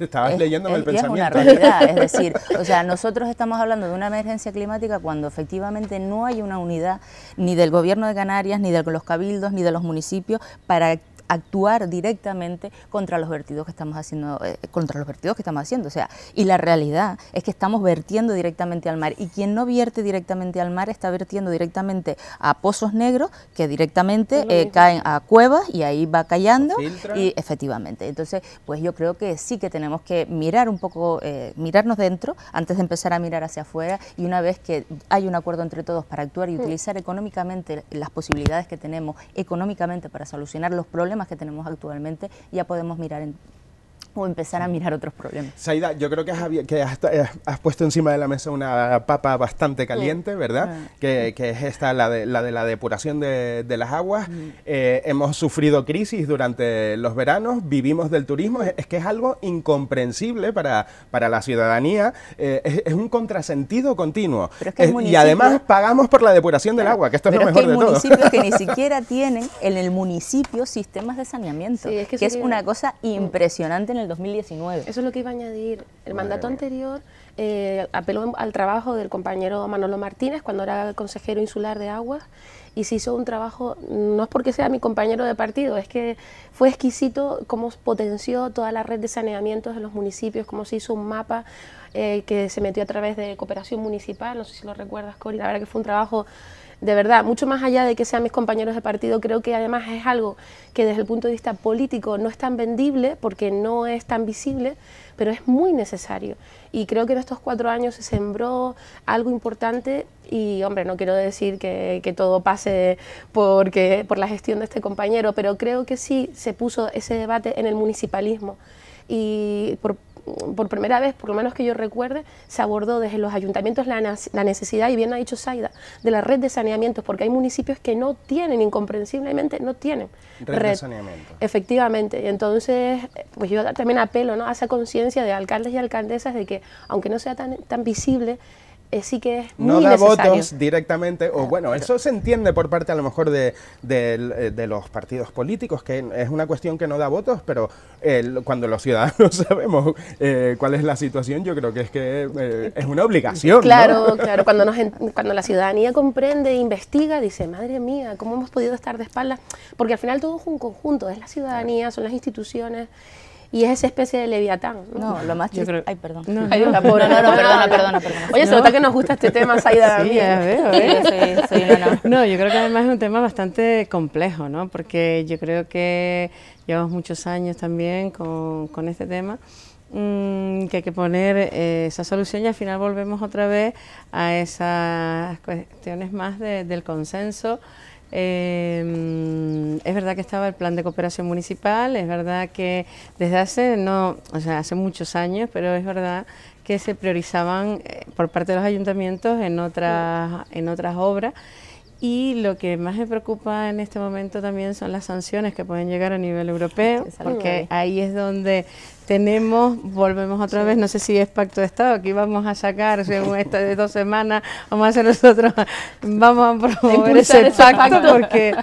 estabas el pensamiento. es decir, o sea, nosotros estamos hablando de una emergencia climática cuando efectivamente no hay una unidad ni del gobierno de Canarias, ni de los cabildos, ni de los municipios para actuar directamente contra los vertidos que estamos haciendo, eh, contra los vertidos que estamos haciendo. O sea, y la realidad es que estamos vertiendo directamente al mar. Y quien no vierte directamente al mar está vertiendo directamente a pozos negros que directamente eh, caen a cuevas y ahí va callando Y efectivamente. Entonces, pues yo creo que sí que tenemos que mirar un poco, eh, mirarnos dentro antes de empezar a mirar hacia afuera. Y una vez que hay un acuerdo entre todos para actuar y utilizar económicamente las posibilidades que tenemos económicamente para solucionar los problemas que tenemos actualmente, ya podemos mirar en o empezar a mirar otros problemas. Saida, yo creo que has, que eh, puesto encima de la mesa una papa bastante caliente, ¿verdad? Ah. Que, es esta, la de la, depuración de, las aguas. Mm. Eh, hemos sufrido crisis durante los veranos, vivimos del turismo, es, que es algo incomprensible para, para la ciudadanía, eh, es, un contrasentido continuo. y además pagamos por la depuración del agua, que esto es lo mejor que de todo. municipios que ni [laughs] siquiera tienen en el municipio sistemas de saneamiento, que, que es una cosa impresionante en el 2019. Eso es lo que iba a añadir. El mandato anterior eh, apeló al trabajo del compañero Manolo Martínez cuando era consejero insular de aguas y se hizo un trabajo, no es porque sea mi compañero de partido, es que fue exquisito cómo potenció toda la red de saneamientos de los municipios, cómo se hizo un mapa eh, que se metió a través de cooperación municipal, no sé si lo recuerdas, Cori, la verdad que fue un trabajo de verdad, mucho más allá de que sean mis compañeros de partido, creo que además es algo que desde el punto de vista político no es tan vendible porque no es tan visible, pero es muy necesario. Y creo que en estos cuatro años se sembró algo importante y, hombre, no quiero decir que, todo pase porque, por la gestión de este compañero, pero creo que sí se puso ese debate en el municipalismo y por, por primera vez, por lo menos que yo recuerde, se abordó desde los ayuntamientos la, necesidad, y bien ha dicho Saida, de la red de saneamientos, porque hay municipios que no tienen, incomprensiblemente, no tienen red. De saneamiento. Efectivamente. Y entonces, pues yo también apelo ¿no? a esa conciencia de alcaldes y alcaldesas de que, aunque no sea tan visible, eh, que no da votos directamente, o bueno, eso se entiende por parte a lo mejor de, los partidos políticos, que es una cuestión que no da votos, pero cuando los ciudadanos [laughs] sabemos eh, cuál es la situación, yo creo que es que eh, es una obligación. Claro, claro, cuando, nos, cuando la ciudadanía comprende e investiga, dice, madre mía, ¿cómo hemos podido estar de espaldas? Porque al final todo es un conjunto, es la ciudadanía, son las instituciones y es esa especie de leviatán. No, lo más chido... Ay, perdón. No, no, no, [laughs] perdona, perdona, perdona. Oye, se nota que nos gusta este tema, Saida. Sí, ya veo, no, yo creo que además es un tema bastante complejo, ¿no? Porque yo creo que llevamos muchos años también con, con este tema mm, que hay que poner eh, esa solución y al final volvemos otra vez a esas cuestiones más del consenso Em, es verdad que estaba el plan de cooperación municipal, es verdad que desde hace, no, o sea, hace muchos años, pero es verdad que se priorizaban eh, por parte de los ayuntamientos en otras, en otras obras. Y lo que más me preocupa en este momento también son las sanciones que pueden llegar a nivel europeo, porque ahí es donde tenemos, volvemos otra vez, no sé si es pacto de Estado, aquí vamos a sacar, según esta de dos semanas, vamos a hacer nosotros, vamos a promover ese pacto, porque,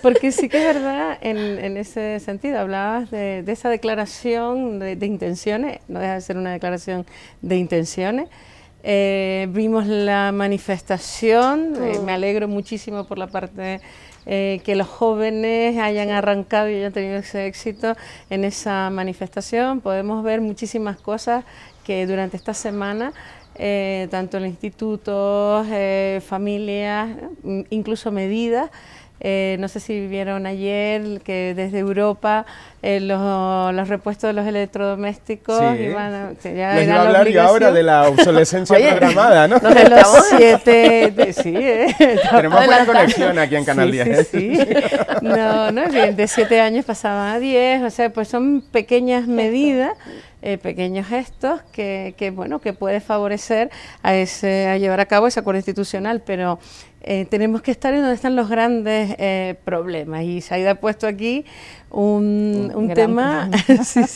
porque sí que es verdad en, ese sentido, hablabas de, esa declaración de, intenciones, no deja de ser una declaración de intenciones. Eh, vimos la manifestación, eh, me alegro muchísimo por la parte eh, que los jóvenes hayan arrancado y hayan tenido ese éxito en esa manifestación. Podemos ver muchísimas cosas que durante esta semana eh, tanto en institutos, eh, familias, mm, incluso medidas eh, no sé si vieron ayer que desde Europa eh, los, los, repuestos de los electrodomésticos iban a, que ya Les iba a hablar yo ahora de la obsolescencia [laughs] programada, ¿no? de los siete... [laughs] De, sí, eh, Tenemos buena conexión aquí en Canal sí, 10. Sí, ¿eh? sí. No, no, de siete años pasaban a diez, o sea, pues son pequeñas medidas eh, pequeños gestos que, bueno, que puede favorecer a, ese, a llevar a cabo ese acuerdo institucional, pero eh, tenemos que estar en donde están los grandes eh, problemas. Y se ha puesto aquí un, tema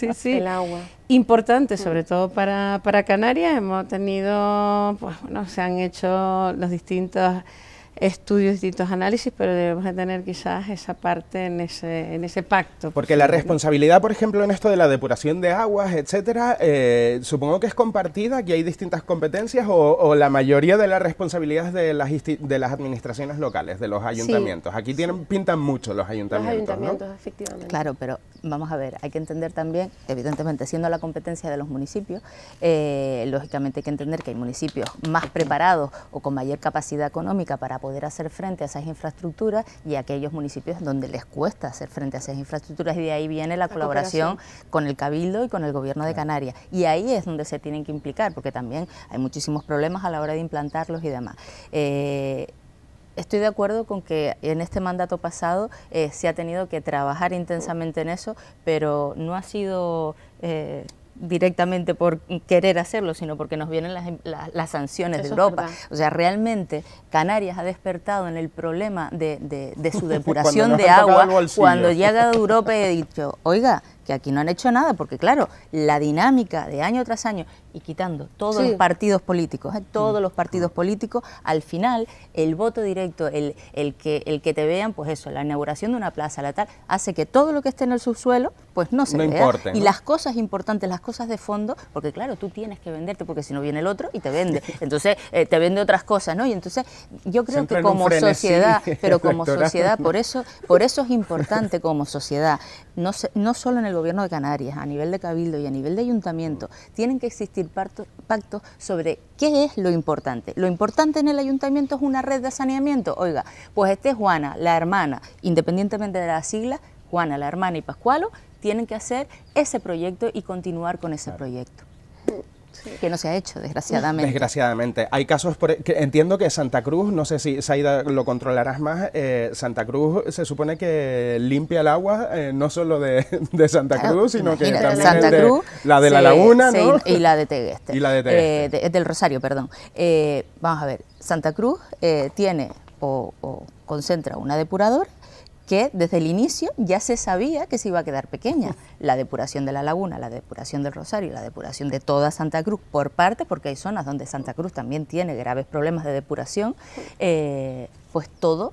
[laughs] agua. importante, mm. sobre todo para, para Canarias. Hemos tenido, pues bueno, se han hecho los distintos estudios, distintos análisis, pero debemos de tener quizás esa parte en ese, pacto. Porque la responsabilidad, por ejemplo, en esto de la depuración de aguas, etcétera, eh, supongo que es compartida, que hay distintas competencias o, la mayoría de las responsabilidades de las, de las administraciones locales, de los ayuntamientos. Aquí tienen, pintan mucho los ayuntamientos. Los ayuntamientos, efectivamente. Claro, pero vamos a ver, hay que entender también, evidentemente, siendo la competencia de los municipios, eh, lógicamente hay que entender que hay municipios más preparados o con mayor capacidad económica para poder hacer frente a esas infraestructuras y a aquellos municipios donde les cuesta hacer frente a esas infraestructuras y de ahí viene la, colaboración con el Cabildo y con el Gobierno de Canarias. Y ahí es donde se tienen que implicar, porque también hay muchísimos problemas a la hora de implantarlos y demás. Eh, estoy de acuerdo con que en este mandato pasado eh, se ha tenido que trabajar intensamente en eso, pero no ha sido... Eh, directamente por querer hacerlo, sino porque nos vienen las, em, sanciones de Europa. O sea, realmente Canarias ha despertado en el problema de, de su [laughs] depuración de agua cuando llega a Europa y he dicho, oiga, que aquí no han hecho nada, porque claro, la dinámica de año tras año, y quitando todos los partidos políticos, ¿eh? todos mm. los partidos mm. políticos, al final el voto directo, el, que, el que te vean, pues eso, la inauguración de una plaza, la tal, hace que todo lo que esté en el subsuelo, pues no se no vea. Y las cosas importantes, las cosas de fondo, porque claro, tú tienes que venderte, porque si no viene el otro y te vende. [laughs] Entonces, eh, te vende otras cosas, ¿no? Y entonces, yo creo que como sociedad, [laughs] pero como sociedad, por eso, por eso es importante como sociedad, no, no solo en el Gobierno de Canarias, a nivel de Cabildo y a nivel de Ayuntamiento, tienen que existir pactos sobre qué es lo importante. Lo importante en el Ayuntamiento es una red de saneamiento. Oiga, pues este es Juana, la hermana, independientemente de la sigla, Juana, la hermana y Pascualo, tienen que hacer ese proyecto y continuar con ese proyecto que no se ha hecho, desgraciadamente. Desgraciadamente. Hay casos, por, e, entiendo que Santa Cruz, no sé si Saida lo controlarás más, eh, Santa Cruz se supone que limpia el agua eh, no solo de, Santa Cruz, sino que también Santa de, Cruz, la de la Laguna, ¿no? y la de Tegueste. [laughs] Y la eh, de del Rosario, perdón. vamos a ver, Santa Cruz tiene o, o concentra una depuradora que desde el inicio ya se sabía que se iba a quedar pequeña. [laughs] La depuración de la laguna, la depuración del Rosario, la depuración de toda Santa Cruz, por parte, porque hay zonas donde Santa Cruz también tiene graves problemas de depuración, eh, pues todo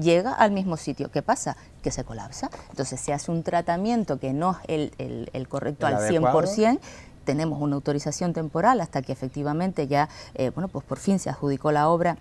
llega al mismo sitio. ¿Qué pasa? Que se colapsa. Entonces se hace un tratamiento que no es el, correcto al 100%, tenemos una autorización temporal hasta que efectivamente ya, eh, bueno, pues por fin se adjudicó la obra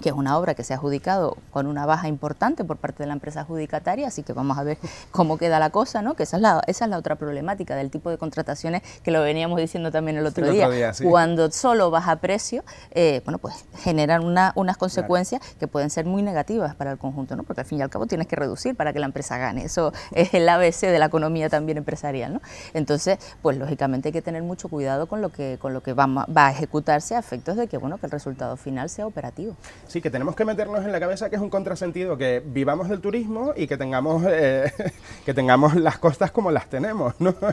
que es una obra que se ha adjudicado con una baja importante por parte de la empresa adjudicataria, así que vamos a ver cómo queda la cosa, ¿no? Que esa es la, esa es la otra problemática del tipo de contrataciones que lo veníamos diciendo también el otro día. Cuando solo baja precio, eh, bueno, pues generan una, unas consecuencias que pueden ser muy negativas para el conjunto, ¿no? Porque al fin y al cabo tienes que reducir para que la empresa gane. Eso es el ABC de la economía también empresarial, ¿no? Entonces, pues lógicamente hay que tener mucho cuidado con lo que, con lo que va, va a ejecutarse a efectos de que, bueno, que el resultado final sea operativo sí, que tenemos que meternos en la cabeza que es un contrasentido que vivamos del turismo y que tengamos eh, [laughs] que tengamos las costas como las tenemos, ¿no? [laughs] como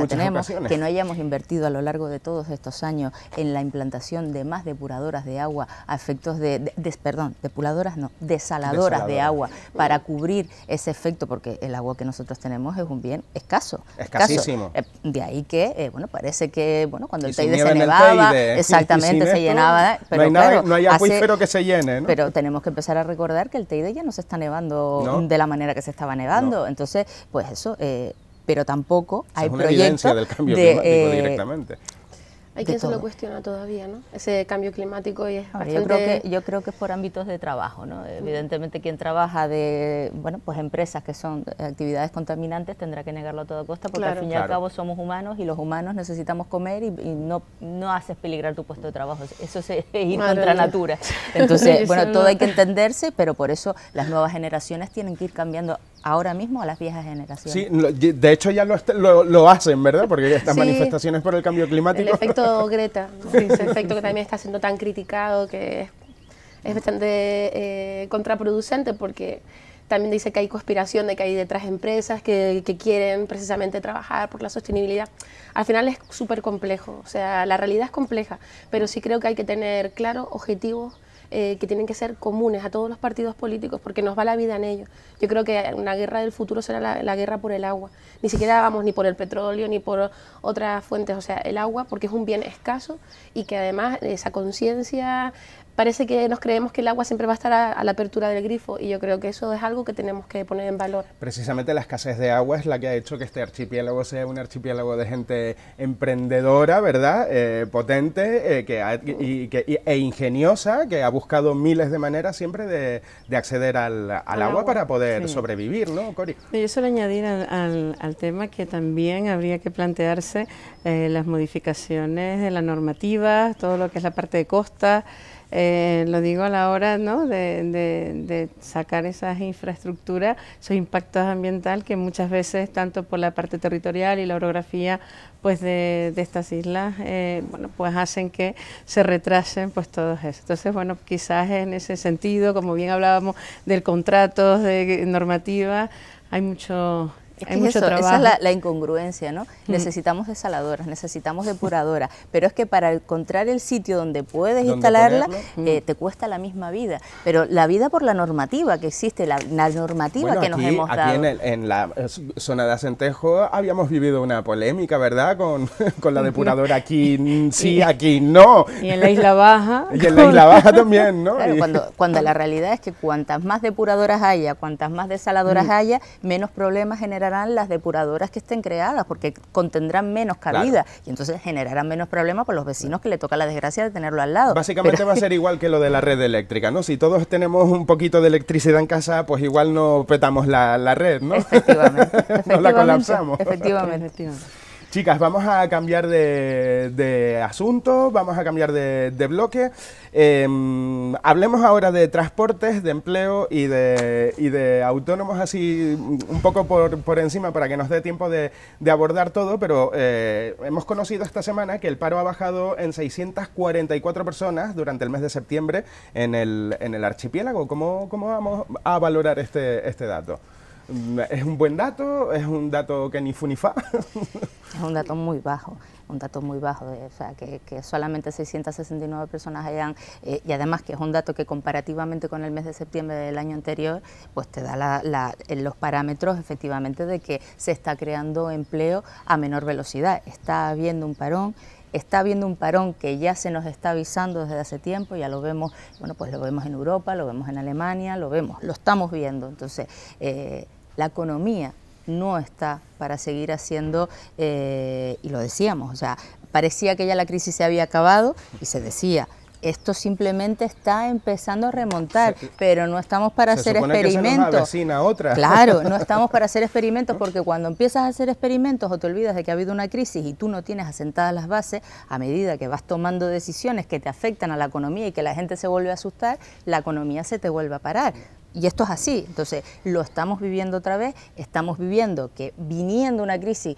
en tenemos, Que no hayamos invertido a lo largo de todos estos años en la implantación de más depuradoras de agua a efectos de, perdón, depuradoras no, desaladoras, de agua para cubrir ese efecto porque el agua que nosotros tenemos es un bien escaso. Escasísimo. Eh, de ahí que, eh, bueno, parece que, bueno, cuando el Teide se nevaba, [laughs] exactamente, se llenaba, pero no hay, no hay pero que se llene, ¿no? Pero tenemos que empezar a recordar que el Teide ya no se está nevando de la manera que se estaba nevando. Entonces, pues eso, eh, pero tampoco hay del cambio climático eh, directamente. Hay quien se lo cuestiona todavía, ¿no? Ese cambio climático y es yo creo que yo creo que es por ámbitos de trabajo, ¿no? Evidentemente quien trabaja de, bueno, pues empresas que son actividades contaminantes tendrá que negarlo a toda costa porque al fin y al cabo somos humanos y los humanos necesitamos comer y, no no haces peligrar tu puesto de trabajo. Eso es ir contra natura. Entonces, [laughs] bueno, todo hay que entenderse, pero por eso las nuevas generaciones tienen que ir cambiando ahora mismo a las viejas generaciones. Sí, de hecho ya lo, hacen, ¿verdad? Porque estas manifestaciones por el cambio climático. El efecto [laughs] Greta, ese efecto que también está siendo tan criticado, que es, bastante eh, contraproducente porque también dice que hay conspiración de que hay detrás empresas que, que quieren precisamente trabajar por la sostenibilidad. Al final es súper complejo, o sea, la realidad es compleja, pero sí creo que hay que tener claro objetivos eh, que tienen que ser comunes a todos los partidos políticos porque nos va la vida en ellos. Yo creo que una guerra del futuro será la, guerra por el agua. Ni siquiera vamos ni por el petróleo ni por otras fuentes, o sea, el agua porque es un bien escaso y que además esa conciencia parece que nos creemos que el agua siempre va a estar a, la apertura del grifo y yo creo que eso es algo que tenemos que poner en valor. Precisamente la escasez de agua es la que ha hecho que este archipiélago sea un archipiélago de gente emprendedora, ¿verdad? Eh, potente eh, que e ingeniosa, que ha buscado miles de maneras siempre de, acceder al, agua, para poder sobrevivir, ¿no, Cori? Yo solo añadir al, tema que también habría que plantearse eh, las modificaciones de la normativa, todo lo que es la parte de costa, eh, lo digo a la hora de, sacar esas infraestructuras, esos impactos ambientales que muchas veces, tanto por la parte territorial y la orografía pues de, estas islas, eh, bueno, pues hacen que se retrasen pues todos eso. Entonces, bueno, quizás en ese sentido, como bien hablábamos del contrato, de normativa, hay mucho esa es la, incongruencia, ¿no? Mm. Necesitamos desaladoras, necesitamos depuradoras, pero es que para encontrar el sitio donde puedes instalarla mm. eh, te cuesta la misma vida. Pero la vida por la normativa que existe, la, normativa que nos hemos dado. Aquí en, la eh, zona de Acentejo habíamos vivido una polémica, ¿verdad? Con, [laughs] la depuradora aquí [laughs] sí, [laughs] aquí no. Y en la Isla Baja. y en la Isla Baja también, ¿no? cuando, la realidad es que cuantas más depuradoras haya, cuantas más desaladoras mm. haya, menos problemas generan las depuradoras que estén creadas, porque contendrán menos cabida y entonces generarán menos problemas por los vecinos que le toca la desgracia de tenerlo al lado. Básicamente va a ser igual que lo de la red eléctrica, ¿no? Si todos tenemos un poquito de electricidad en casa, pues igual no petamos la, red, ¿no? Efectivamente. [laughs] la colapsamos. efectivamente. Chicas, vamos a cambiar de, asunto, vamos a cambiar de, bloque. Em, hablemos ahora de transportes, de empleo y de, autónomos así un poco por, encima para que nos dé tiempo de, abordar todo, pero eh, hemos conocido esta semana que el paro ha bajado en 644 personas durante el mes de septiembre en el, archipiélago. ¿Cómo, vamos a valorar este, este dato? es un buen dato, es un dato que ni fu ni fa. Es un dato muy bajo, un dato muy bajo, eh, o sea, que, que solamente 669 personas hayan, eh, y además que es un dato que comparativamente con el mes de septiembre del año anterior, pues te da la, eh, los parámetros efectivamente de que se está creando empleo a menor velocidad, está habiendo un parón, está habiendo un parón que ya se nos está avisando desde hace tiempo, ya lo vemos, bueno, pues lo vemos en Europa, lo vemos en Alemania, lo vemos, lo estamos viendo. Entonces, la economía no está para seguir haciendo, eh, y lo decíamos, o sea, parecía que ya la crisis se había acabado y se decía, esto simplemente está empezando a remontar, pero no estamos para hacer experimentos. Que otra. Claro, no [laughs] estamos para hacer experimentos porque cuando empiezas a hacer experimentos o te olvidas de que ha habido una crisis y tú no tienes asentadas las bases, a medida que vas tomando decisiones que te afectan a la economía y que la gente se vuelve a asustar, la economía se te vuelve a parar. Y esto es así, entonces lo estamos viviendo otra vez, estamos viviendo que viniendo una crisis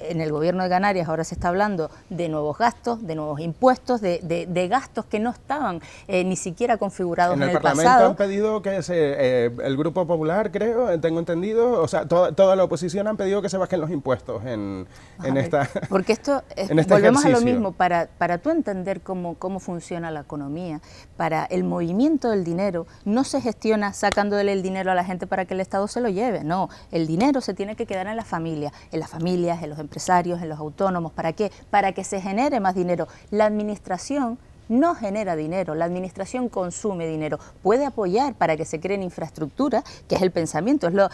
en el gobierno de Canarias ahora se está hablando de nuevos gastos, de nuevos impuestos, de, de, gastos que no estaban eh, ni siquiera configurados en el, en el Parlamento han pedido que se, eh, el Grupo Popular, creo, tengo entendido, o sea, toda la oposición han pedido que se bajen los impuestos en, en esta. Porque esto, [laughs] este volvemos a lo mismo, para, para tú entender cómo, cómo funciona la economía, para el movimiento del dinero, no se gestiona sacándole el dinero a la gente para que el Estado se lo lleve, no, el dinero se tiene que quedar en las familias, en las familias, en los empresarios, en los autónomos. ¿Para qué? Para que se genere más dinero. La administración no genera dinero, la administración consume dinero, puede apoyar para que se creen infraestructuras, que es el pensamiento, es, lo,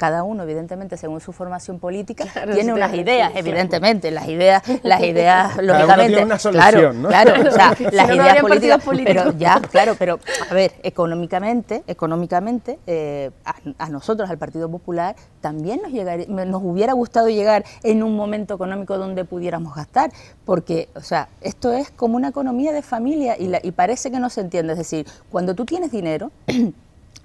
cada uno evidentemente según su formación política [laughs] tiene unas ideas, evidentemente, las ideas, las ideas lógicamente, una solución, claro, ¿no? claro, [laughs] las ideas políticas, pero ya, claro, pero a ver, económicamente, económicamente eh, a, nosotros al Partido Popular también nos nos hubiera gustado llegar en un momento económico donde pudiéramos gastar, porque, o sea, esto es como una economía de familia y, y parece que no se entiende, es decir, cuando tú tienes dinero [clears throat]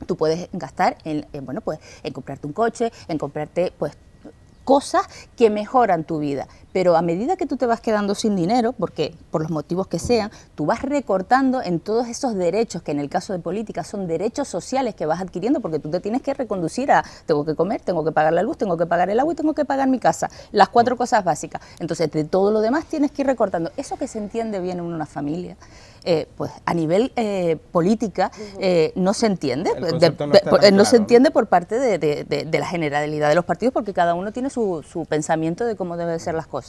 Tú puedes gastar en, bueno, pues, en comprarte un coche, en comprarte pues, cosas que mejoran tu vida, pero a medida que tú te vas quedando sin dinero, porque por los motivos que sean, tú vas recortando en todos esos derechos que en el caso de política son derechos sociales que vas adquiriendo porque tú te tienes que reconducir a tengo que comer, tengo que pagar la luz, tengo que pagar el agua y tengo que pagar mi casa, las cuatro cosas básicas. Entonces, de todo lo demás tienes que ir recortando. Eso que se entiende bien en una familia. Eh, pues a nivel eh, política eh, no se entiende, pues, pues, no, se entiende por parte de, la generalidad de los partidos porque cada uno tiene su pensamiento de cómo deben ser las cosas.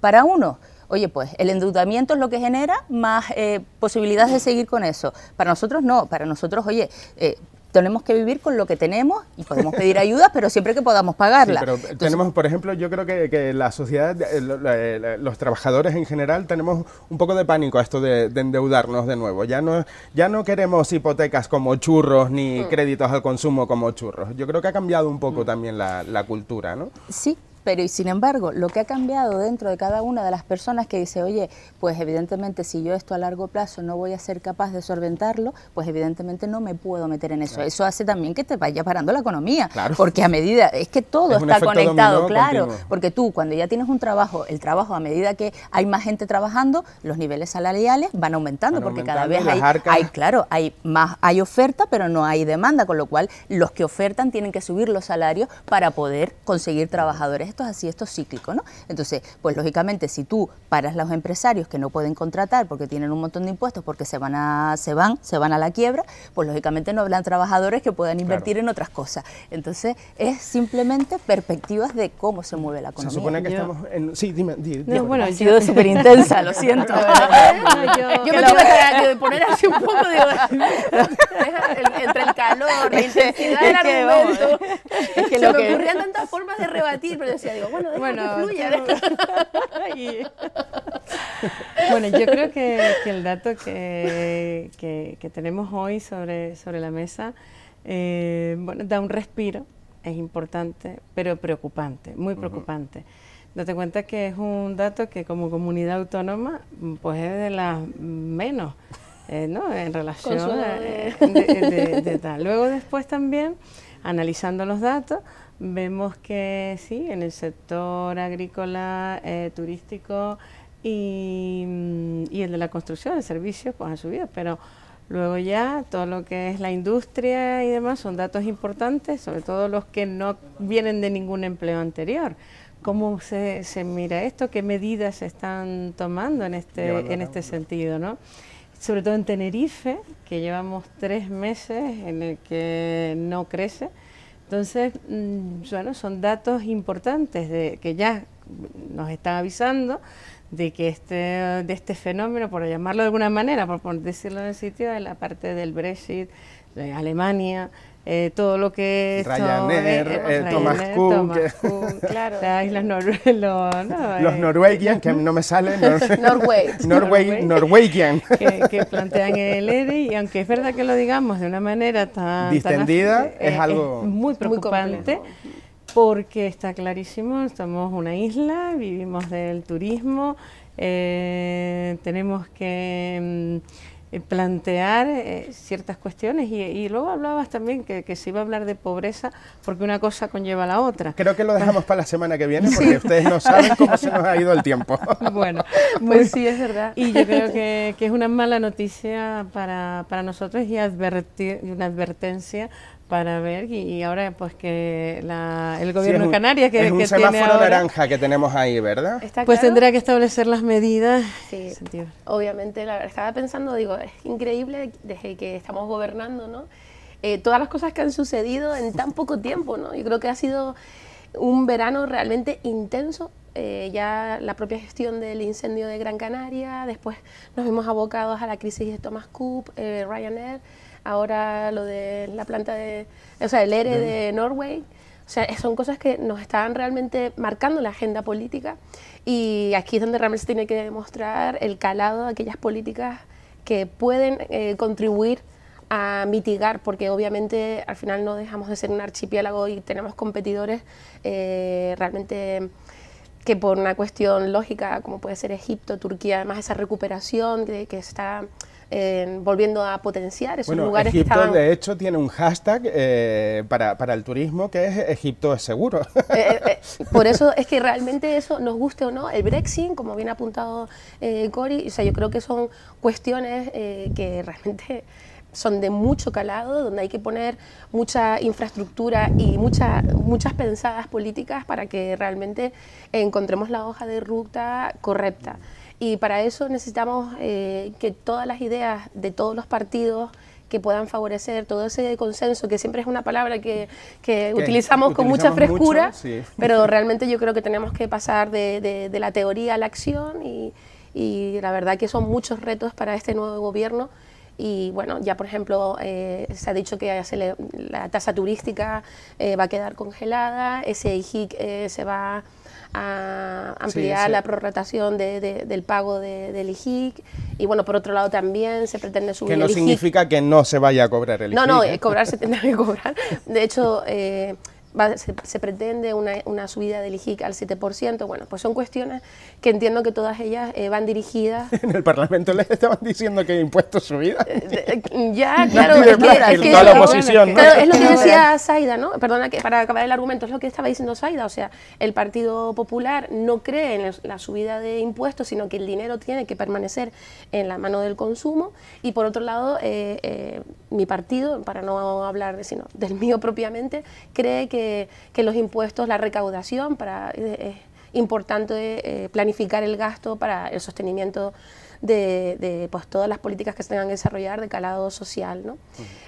Para uno, oye, pues el endeudamiento es lo que genera más eh, posibilidades de seguir con eso. Para nosotros no, para nosotros, oye, eh, tenemos que vivir con lo que tenemos y podemos pedir [laughs] ayudas, pero siempre que podamos pagarla. pero tenemos, por ejemplo, yo creo que, la sociedad, eh, los trabajadores en general, tenemos un poco de pánico a esto de, endeudarnos de nuevo. Ya no, ya no queremos hipotecas como churros ni mm. créditos al consumo como churros. Yo creo que ha cambiado un poco mm. también la cultura, ¿no? Sí, pero y sin embargo, lo que ha cambiado dentro de cada una de las personas que dice, oye, pues evidentemente si yo esto a largo plazo no voy a ser capaz de solventarlo, pues evidentemente no me puedo meter en eso. Eso hace también que te vaya parando la economía, porque a medida, es que todo está conectado, claro, porque tú cuando ya tienes un trabajo, el trabajo a medida que hay más gente trabajando, los niveles salariales van aumentando, porque cada vez hay, hay, claro, hay más, hay oferta, pero no hay demanda, con lo cual los que ofertan tienen que subir los salarios para poder conseguir trabajadores así, esto es cíclico, ¿no? Entonces, pues lógicamente, si tú paras a los empresarios que no pueden contratar porque tienen un montón de impuestos, porque se van a, se van, se van a la quiebra, pues lógicamente no hablan trabajadores que puedan invertir en otras cosas. Entonces, es simplemente perspectivas de cómo se mueve la economía. Se supone que estamos en... Sí, dime. bueno, ha sido súper [laughs] intensa, lo siento. [laughs] yo, me tengo que poner así un poco de... [laughs] entre el calor, la intensidad del argumento. Eh. Es que lo se que... ocurrían tantas formas de rebatir, pero bueno, bueno, yo creo que, el dato que, que, tenemos hoy sobre, sobre la mesa, eh, bueno, da un respiro, es importante, pero preocupante, muy preocupante. Date cuenta que es un dato que como comunidad autónoma, pues es de las menos, eh, ¿no? En relación eh, de tal. Luego después también, analizando los datos, Vemos que sí, en el sector agrícola, eh, turístico mm, y, el de la construcción, de servicios, pues ha subido, pero luego ya todo lo que es la industria y demás son datos importantes, sobre todo los que no vienen de ningún empleo anterior. ¿Cómo se, mira esto? ¿Qué medidas se están tomando en este, en este sentido? ¿no? Sobre todo en Tenerife, que llevamos tres meses en el que no crece. Entonces, mm, bueno, son datos importantes que ya nos están avisando de que este, de este fenómeno, por llamarlo de alguna manera, por, decirlo en el sitio, de la parte del Brexit, de Alemania, eh, todo lo que es eh, eh, Thomas, Cook, claro. los Norwegian, que no me sale, [laughs] [laughs] Norway. Norwegian, [laughs] que, plantean el EDI... y aunque es verdad que lo digamos de una manera tan distendida, es algo muy preocupante. porque está clarísimo, somos una isla, vivimos del turismo, tenemos que mm, eh, plantear eh, ciertas cuestiones y, luego hablabas también que, se iba a hablar de pobreza porque una cosa conlleva la otra. Creo que lo dejamos para la semana que viene [laughs] porque ustedes no saben cómo se nos ha ido el tiempo. [laughs] Bueno, [laughs] pues sí, es verdad. Y yo creo que, que es una mala noticia para, nosotros y advertir, una advertencia para ver y, ahora pues que el gobierno de Canarias que es un semáforo naranja que tenemos ahí, ¿verdad? Pues tendrá que establecer las medidas. obviamente la, estaba pensando, digo, es increíble desde que estamos gobernando, ¿no? Eh, todas las cosas que han sucedido en tan poco tiempo, ¿no? Yo creo que ha sido un verano realmente intenso. Eh, ya la propia gestión del incendio de Gran Canaria, después nos vimos abocados a la crisis de Thomas Cook, eh, Ryanair ahora lo de la planta de, o sea, el ERE de Norway. O sea, son cosas que nos están realmente marcando la agenda política y aquí es donde realmente se tiene que demostrar el calado de aquellas políticas que pueden eh, contribuir a mitigar, porque obviamente al final no dejamos de ser un archipiélago y tenemos competidores eh, realmente que por una cuestión lógica, como puede ser Egipto, Turquía, además esa recuperación que, que está volviendo a potenciar esos bueno, lugares Egipto, de hecho, tiene un hashtag eh, para, para, el turismo que es Egipto es seguro. Eh, eh, por eso es que realmente eso, nos guste o no, el Brexit, como bien ha apuntado Cori... o sea, yo creo que son cuestiones que realmente son de mucho calado, donde hay que poner mucha infraestructura y muchas muchas pensadas políticas para que realmente encontremos la hoja de ruta correcta. Y para eso necesitamos eh, que todas las ideas de todos los partidos que puedan favorecer todo ese consenso, que siempre es una palabra que, utilizamos, con mucha frescura, pero realmente yo creo que tenemos que pasar de, la teoría a la acción y, la verdad que son muchos retos para este nuevo gobierno. Y bueno, ya por ejemplo eh, se ha dicho que la tasa turística eh, va a quedar congelada, ese IGIC se va a a ampliar la prorratación del pago del IGIC y bueno, por otro lado también se pretende subir Que no significa que no se vaya a cobrar el IGIC. No, no, ¿eh? Eh, cobrar se tendrá que cobrar. De hecho, eh, se, pretende una, subida del IGIC al 7%. Bueno, pues son cuestiones que entiendo que todas ellas eh, van dirigidas... [laughs] En el Parlamento les estaban diciendo que impuestos subidas. Eh, eh, ya, claro. es, que, la oposición, es lo que decía Saida, ¿no? Perdona, que para acabar el argumento, es lo que estaba diciendo Saida. O sea, el Partido Popular no cree en la subida de impuestos, sino que el dinero tiene que permanecer en la mano del consumo. Y por otro lado mi partido, para no hablar de, sino del mío propiamente, cree que, los impuestos, la recaudación, para, eh, es importante eh, planificar el gasto para el sostenimiento de, pues, todas las políticas que se tengan que desarrollar de calado social. ¿no?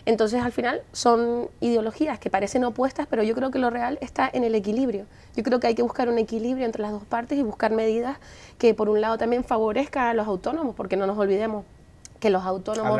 Entonces, al final, son ideologías que parecen opuestas, pero yo creo que lo real está en el equilibrio. Yo creo que hay que buscar un equilibrio entre las dos partes y buscar medidas que, por un lado, también favorezcan a los autónomos, porque no nos olvidemos, que los autónomos,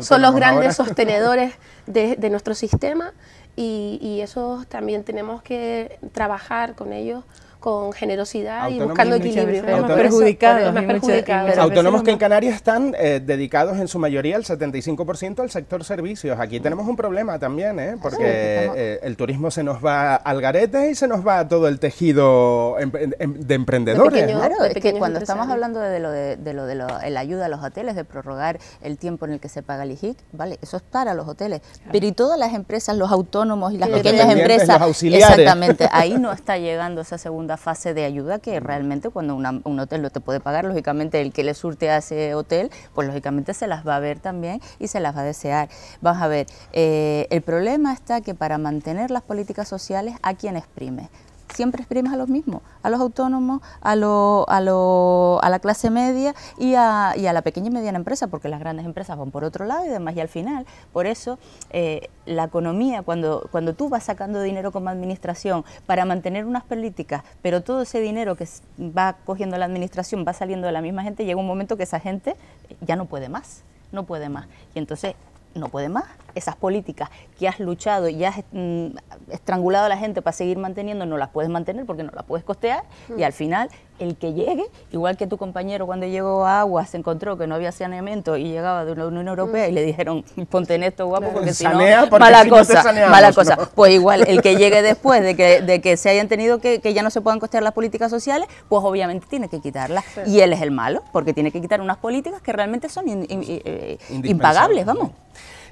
son los grandes sostenedores [laughs] de, nuestro sistema y, y eso también tenemos que trabajar con ellos con generosidad y buscando equilibrio. perjudicados. Autónomos que en Canarias están eh, dedicados en su mayoría, el 75%, al sector servicios. Aquí mm. tenemos un problema también, ¿eh? porque eh, el turismo se nos va al garete y se nos va todo el tejido em, em, em, de emprendedores. Claro, que cuando estamos hablando de lo de, lo de la ayuda a los hoteles, de prorrogar el tiempo en el que se paga el IGIC, vale, eso es para los hoteles. Pero y todas las empresas, los autónomos y las pequeñas empresas, los exactamente, ahí no está llegando esa segunda fase de ayuda que realmente cuando un hotel no te puede pagar, lógicamente el que le surte a ese hotel, pues lógicamente se las va a ver también y se las va a desear. Vamos a ver, eh, el problema está que para mantener las políticas sociales, ¿a quién exprime? siempre exprimes a los mismos, a los autónomos, a, la clase media y a, la pequeña y mediana empresa, porque las grandes empresas van por otro lado y demás. Y al final, por eso, eh, la economía, cuando tú vas sacando dinero como administración para mantener unas políticas, pero todo ese dinero que va cogiendo la administración va saliendo de la misma gente, llega un momento que esa gente ya no puede más, no puede más. Y entonces no puede más esas políticas que has luchado y has mm, estrangulado a la gente para seguir manteniendo, no las puedes mantener porque no las puedes costear mm. y al final el que llegue, igual que tu compañero cuando llegó a Agua se encontró que no había saneamiento y llegaba de la Unión Europea y le dijeron [laughs] ponte en esto guapo porque si no, mala cosa, mala cosa. Pues igual el que llegue después de que, de que se hayan tenido que, ya no se puedan costear las políticas sociales, pues obviamente tiene que quitarlas y él es el malo porque tiene que quitar unas políticas que realmente son eh, eh, impagables, vamos.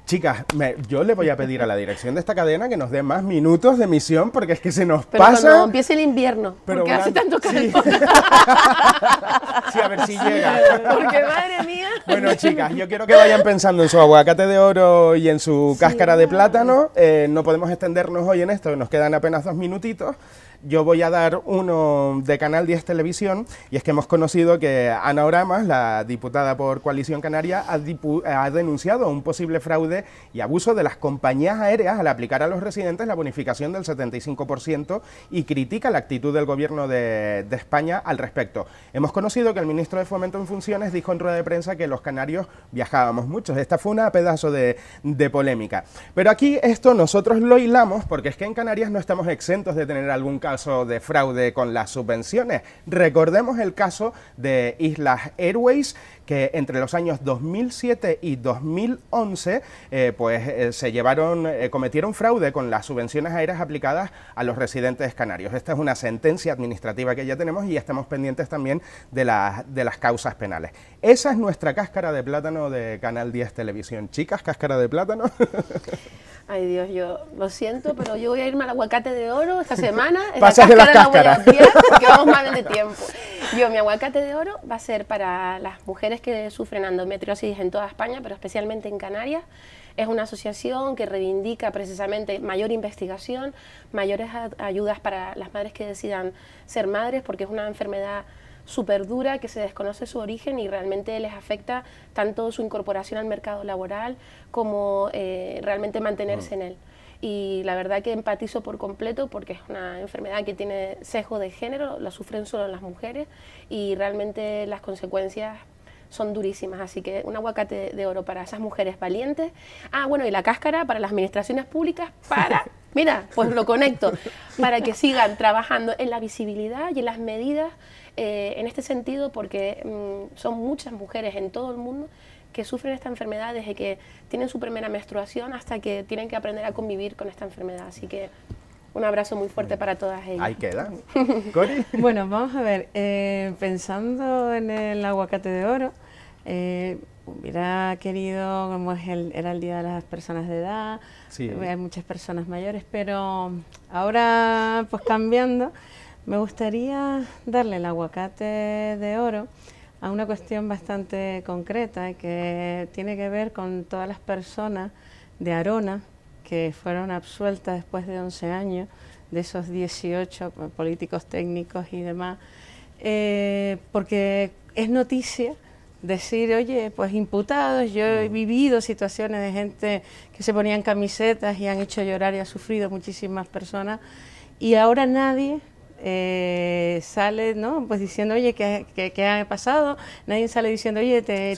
Chicas, yo le voy a pedir a la dirección de esta cadena que nos dé más minutos de emisión porque es que se nos pasa. Cuando empiece el invierno, porque hace tanto calor. [laughs] Sí. a ver si llega. Porque madre mía. Bueno, chicas, yo quiero que vayan pensando en su aguacate de oro y en su cáscara de plátano. Eh, no podemos extendernos hoy en esto, nos quedan apenas dos minutitos yo voy a dar uno de Canal 10 Televisión, y es que hemos conocido que Ana Oramas, la diputada por Coalición Canaria, ha, denunciado un posible fraude y abuso de las compañías aéreas al aplicar a los residentes la bonificación del 75% y critica la actitud del gobierno de, España al respecto. Hemos conocido que el ministro de Fomento en funciones dijo en rueda de prensa que los canarios viajábamos mucho. Esta fue una pedazo de, de polémica. Pero aquí esto nosotros lo hilamos porque es que en Canarias no estamos exentos de tener algún de fraude con las subvenciones. Recordemos el caso de Islas Airways, que entre los años 2007 y 2011 eh, pues, eh, se llevaron, eh, cometieron fraude con las subvenciones aéreas aplicadas a los residentes canarios. Esta es una sentencia administrativa que ya tenemos y estamos pendientes también de, de las causas penales. Esa es nuestra cáscara de plátano de Canal 10 Televisión. Chicas, cáscara de plátano. [laughs] Ay Dios, yo lo siento, pero yo voy a irme al aguacate de oro esta semana. [laughs] Pasas de las cáscaras. La porque vamos [laughs] mal de tiempo. Yo, mi aguacate de oro va a ser para las mujeres que sufren endometriosis en toda España, pero especialmente en Canarias. Es una asociación que reivindica precisamente mayor investigación, mayores ayudas para las madres que decidan ser madres, porque es una enfermedad súper dura que se desconoce su origen y realmente les afecta tanto su incorporación al mercado laboral como eh, realmente mantenerse mm. en él. Y la verdad que empatizo por completo porque es una enfermedad que tiene sesgo de género, la sufren solo las mujeres y realmente las consecuencias son durísimas, así que un aguacate de oro para esas mujeres valientes. Ah, bueno, y la cáscara para las administraciones públicas, para, [laughs] mira, pues lo conecto, para que sigan trabajando en la visibilidad y en las medidas eh, en este sentido porque mm, son muchas mujeres en todo el mundo que sufren esta enfermedad desde que tienen su primera menstruación hasta que tienen que aprender a convivir con esta enfermedad. Así que un abrazo muy fuerte para todas ellas. Ahí queda. [laughs] ¿Cori? bueno, vamos a ver. Eh, pensando en el aguacate de oro, eh, hubiera querido, como es el, era el Día de las Personas de Edad, hay muchas personas mayores, pero ahora, pues cambiando, me gustaría darle el aguacate de oro a una cuestión bastante concreta que tiene que ver con todas las personas de Arona que fueron absueltas después de 11 años, de esos 18 políticos técnicos y demás, eh, porque es noticia decir, oye, pues imputados, yo he vivido situaciones de gente que se ponían camisetas y han hecho llorar y ha sufrido muchísimas personas, y ahora nadie eh, sale ¿no? pues diciendo, oye, ¿qué, ha pasado? Nadie sale diciendo, oye, te,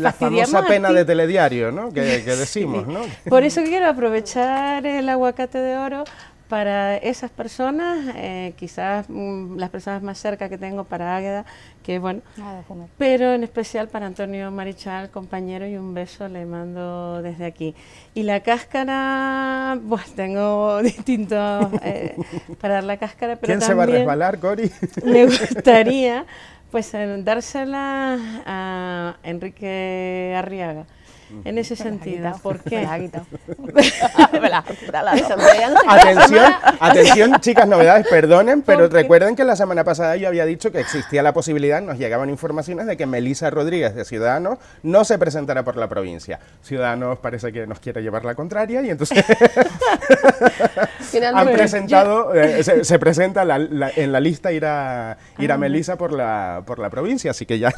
fastidia te, La pena de telediario, ¿no? Que, [laughs] decimos, ¿no? Por eso quiero aprovechar el aguacate de oro para esas personas, eh, quizás mm, las personas más cerca que tengo para Águeda, que bueno, ah, pero en especial para Antonio Marichal, compañero, y un beso le mando desde aquí. Y la cáscara, pues tengo [laughs] distintos eh, para dar la cáscara, pero ¿Quién se va a resbalar, Cori? [laughs] Me [laughs] gustaría pues dársela a Enrique Arriaga en ese sentido. ¿Por qué? [laughs] atención, atención, chicas, novedades, perdonen, pero recuerden que la semana pasada yo había dicho que existía la posibilidad, nos llegaban informaciones de que Melisa Rodríguez de Ciudadanos no se presentará por la provincia. Ciudadanos parece que nos quiere llevar la contraria y entonces [laughs] han presentado, eh, se, presenta en la lista ir ah. a, Melisa por la, por la provincia, así que ya...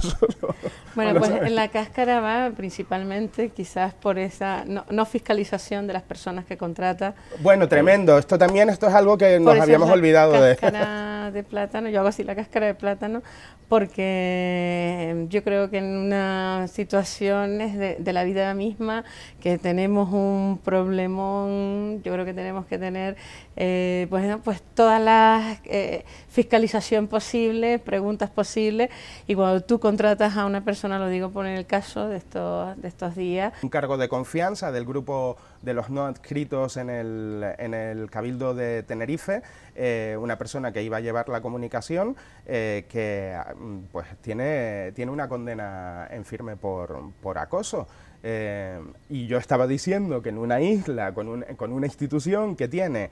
[laughs] bueno, pues en la cáscara va principalmente quizás por esa no, fiscalización de las personas que contrata. Bueno, eh, tremendo. Esto también esto es algo que nos habíamos olvidado de. La cáscara de plátano, yo hago así la cáscara de plátano, porque yo creo que en unas situaciones de, de la vida misma que tenemos un problemón, yo creo que tenemos que tener eh, pues todas las eh, fiscalización posible, preguntas posibles, y cuando tú contratas a una persona, lo digo por el caso de estos, de estos días. Un cargo de confianza del grupo de los no adscritos en el, en el Cabildo de Tenerife, eh, una persona que iba a llevar la comunicación, eh, que mm, pues tiene, tiene una condena en firme por, acoso. Eh, y yo estaba diciendo que en una isla, con, un, con una institución que tiene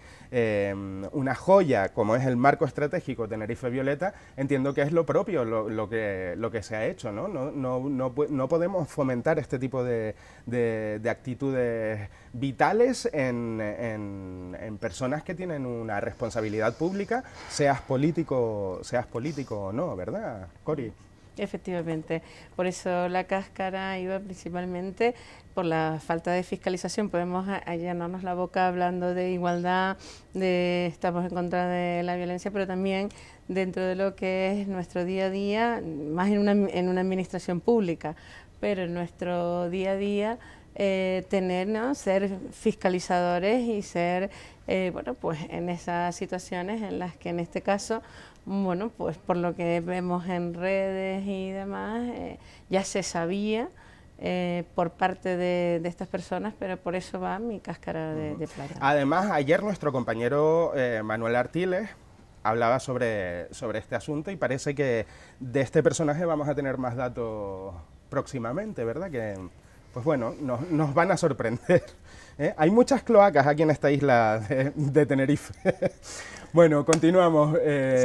una joya como es el marco estratégico Tenerife Violeta, entiendo que es lo propio lo, que, lo que, se ha hecho. ¿no? No, podemos fomentar este tipo de, de actitudes vitales en, en, personas que tienen una responsabilidad pública, seas político, seas político o no, ¿verdad, Cori? Efectivamente, por eso la cáscara iba principalmente por la falta de fiscalización. Podemos allanarnos la boca hablando de igualdad, de estamos en contra de la violencia, pero también dentro de lo que es nuestro día a día, más en una, en una administración pública, pero en nuestro día a día eh, tener, ser fiscalizadores y ser, eh, bueno, pues en esas situaciones en las que en este caso, bueno, pues por lo que vemos en redes y demás, eh, ya se sabía. por parte de, estas personas, pero por eso va mi cáscara de, de Además, ayer nuestro compañero Manuel Artiles hablaba sobre, sobre este asunto y parece que de este personaje vamos a tener más datos próximamente, ¿verdad? Que, pues bueno, nos, van a sorprender. [laughs] ¿eh? Hay muchas cloacas aquí en esta isla de Tenerife. Bueno, continuamos. Eh,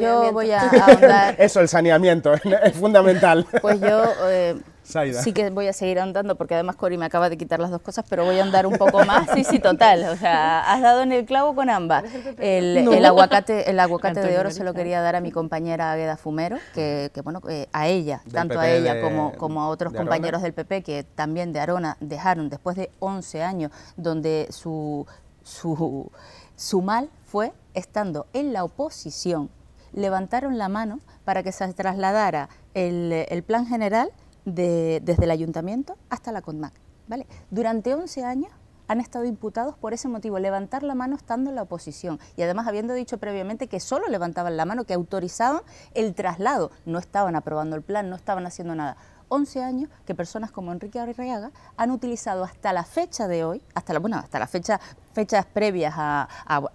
yo, voy a andar... [laughs] Eso, el saneamiento, [laughs] es fundamental. Pues yo eh, sí que voy a seguir andando, porque además Cori me acaba de quitar las dos cosas, pero voy a andar un poco más. Sí, sí, total. O sea, has dado en el clavo con ambas. El, aguacate, el aguacate de oro se lo quería dar a mi compañera Agueda Fumero, que, bueno, eh, a ella, tanto a ella como, como a otros compañeros del PP, que también de Arona dejaron después de 11 años, donde su, su mal fue estando en la oposición, levantaron la mano para que se trasladara el, plan general desde el ayuntamiento hasta la CONMAC. ¿vale? Durante 11 años han estado imputados por ese motivo, levantar la mano estando en la oposición. Y además habiendo dicho previamente que solo levantaban la mano, que autorizaban el traslado. No estaban aprobando el plan, no estaban haciendo nada. 11 años que personas como Enrique Arriaga han utilizado hasta la fecha de hoy, hasta la, bueno, hasta la fecha fechas previas a,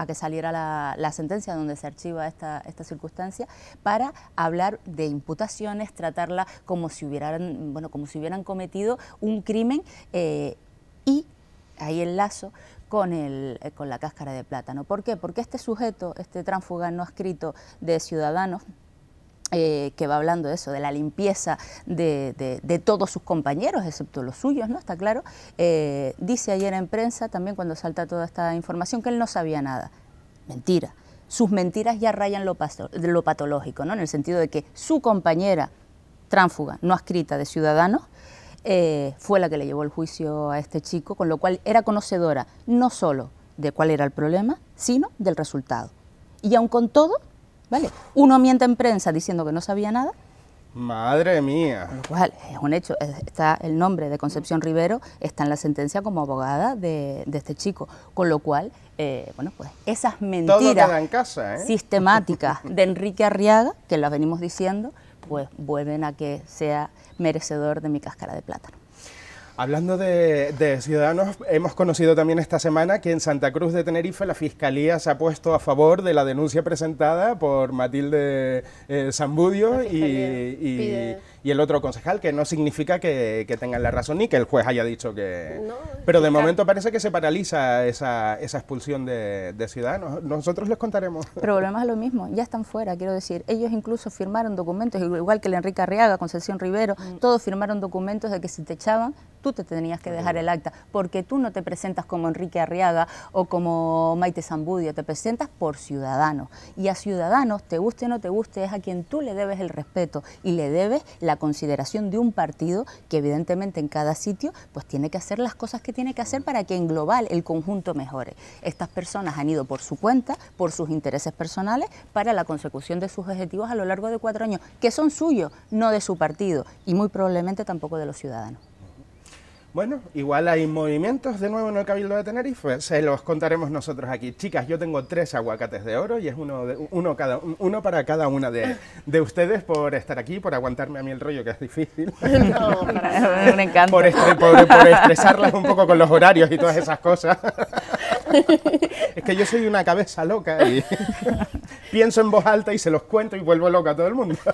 que saliera la, sentencia donde se archiva esta, esta circunstancia, para hablar de imputaciones, tratarla como si hubieran, bueno, como si hubieran cometido un crimen eh, y ahí el lazo con, el, eh, con la cáscara de plátano. ¿Por qué? Porque este sujeto, este tránsfuga no escrito de Ciudadanos, eh, que va hablando de eso, de la limpieza de, todos sus compañeros, excepto los suyos, ¿no? Está claro. Eh, dice ayer en prensa, también cuando salta toda esta información, que él no sabía nada. Mentira. Sus mentiras ya rayan lo, patológico, ¿no? En el sentido de que su compañera tránfuga, no adscrita de Ciudadanos, eh, fue la que le llevó el juicio a este chico, con lo cual era conocedora no solo de cuál era el problema, sino del resultado. Y aún con todo, ¿Vale? Uno miente en prensa diciendo que no sabía nada. Madre mía. lo cual, es un hecho. Está el nombre de Concepción Rivero está en la sentencia como abogada de, este chico. Con lo cual, eh, bueno, pues esas mentiras ¿eh? sistemáticas de Enrique Arriaga, que las venimos diciendo, pues vuelven a que sea merecedor de mi cáscara de plátano. Hablando de, ciudadanos, hemos conocido también esta semana que en Santa Cruz de Tenerife la Fiscalía se ha puesto a favor de la denuncia presentada por Matilde eh, Zambudio y, el otro concejal, que no significa que, tengan la razón ni que el juez haya dicho que... Pero de momento parece que se paraliza esa, expulsión de, ciudadanos. Nosotros les contaremos. Pero es lo mismo, ya están fuera, quiero decir. Ellos incluso firmaron documentos, igual que el Enrique Arriaga, Concepción Rivero, mm. todos firmaron documentos de que se te echaban tú te tenías que dejar el acta, porque tú no te presentas como Enrique Arriaga o como Maite Zambudio, te presentas por ciudadanos. Y a ciudadanos, te guste o no te guste, es a quien tú le debes el respeto y le debes la consideración de un partido que evidentemente en cada sitio pues tiene que hacer las cosas que tiene que hacer para que en global el conjunto mejore. Estas personas han ido por su cuenta, por sus intereses personales, para la consecución de sus objetivos a lo largo de cuatro años, que son suyos, no de su partido y muy probablemente tampoco de los ciudadanos. Bueno, igual hay movimientos de nuevo en el Cabildo de Tenerife, se los contaremos nosotros aquí. Chicas, yo tengo tres aguacates de oro y es uno, de, uno, cada, uno para cada una de, ustedes por estar aquí, por aguantarme a mí el rollo, que es difícil. [laughs] [laughs] me encanta. Por, expresarlas un poco con los horarios y todas esas cosas. [laughs] [laughs] es que yo soy una cabeza loca y [laughs] pienso en voz alta y se los cuento y vuelvo loca a todo el mundo. [laughs]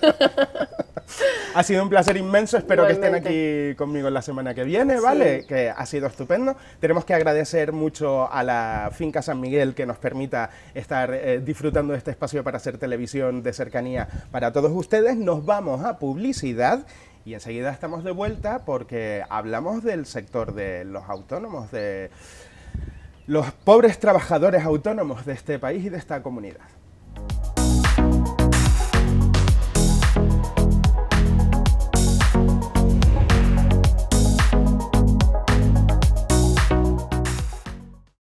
ha sido un placer inmenso, espero que estén aquí conmigo la semana que viene, ¿vale? Que ha sido estupendo. Tenemos que agradecer mucho a la finca San Miguel que nos permita estar eh, disfrutando de este espacio para hacer televisión de cercanía para todos ustedes. Nos vamos a publicidad. Y enseguida estamos de vuelta porque hablamos del sector de los autónomos, de los pobres trabajadores autónomos de este país y de esta comunidad.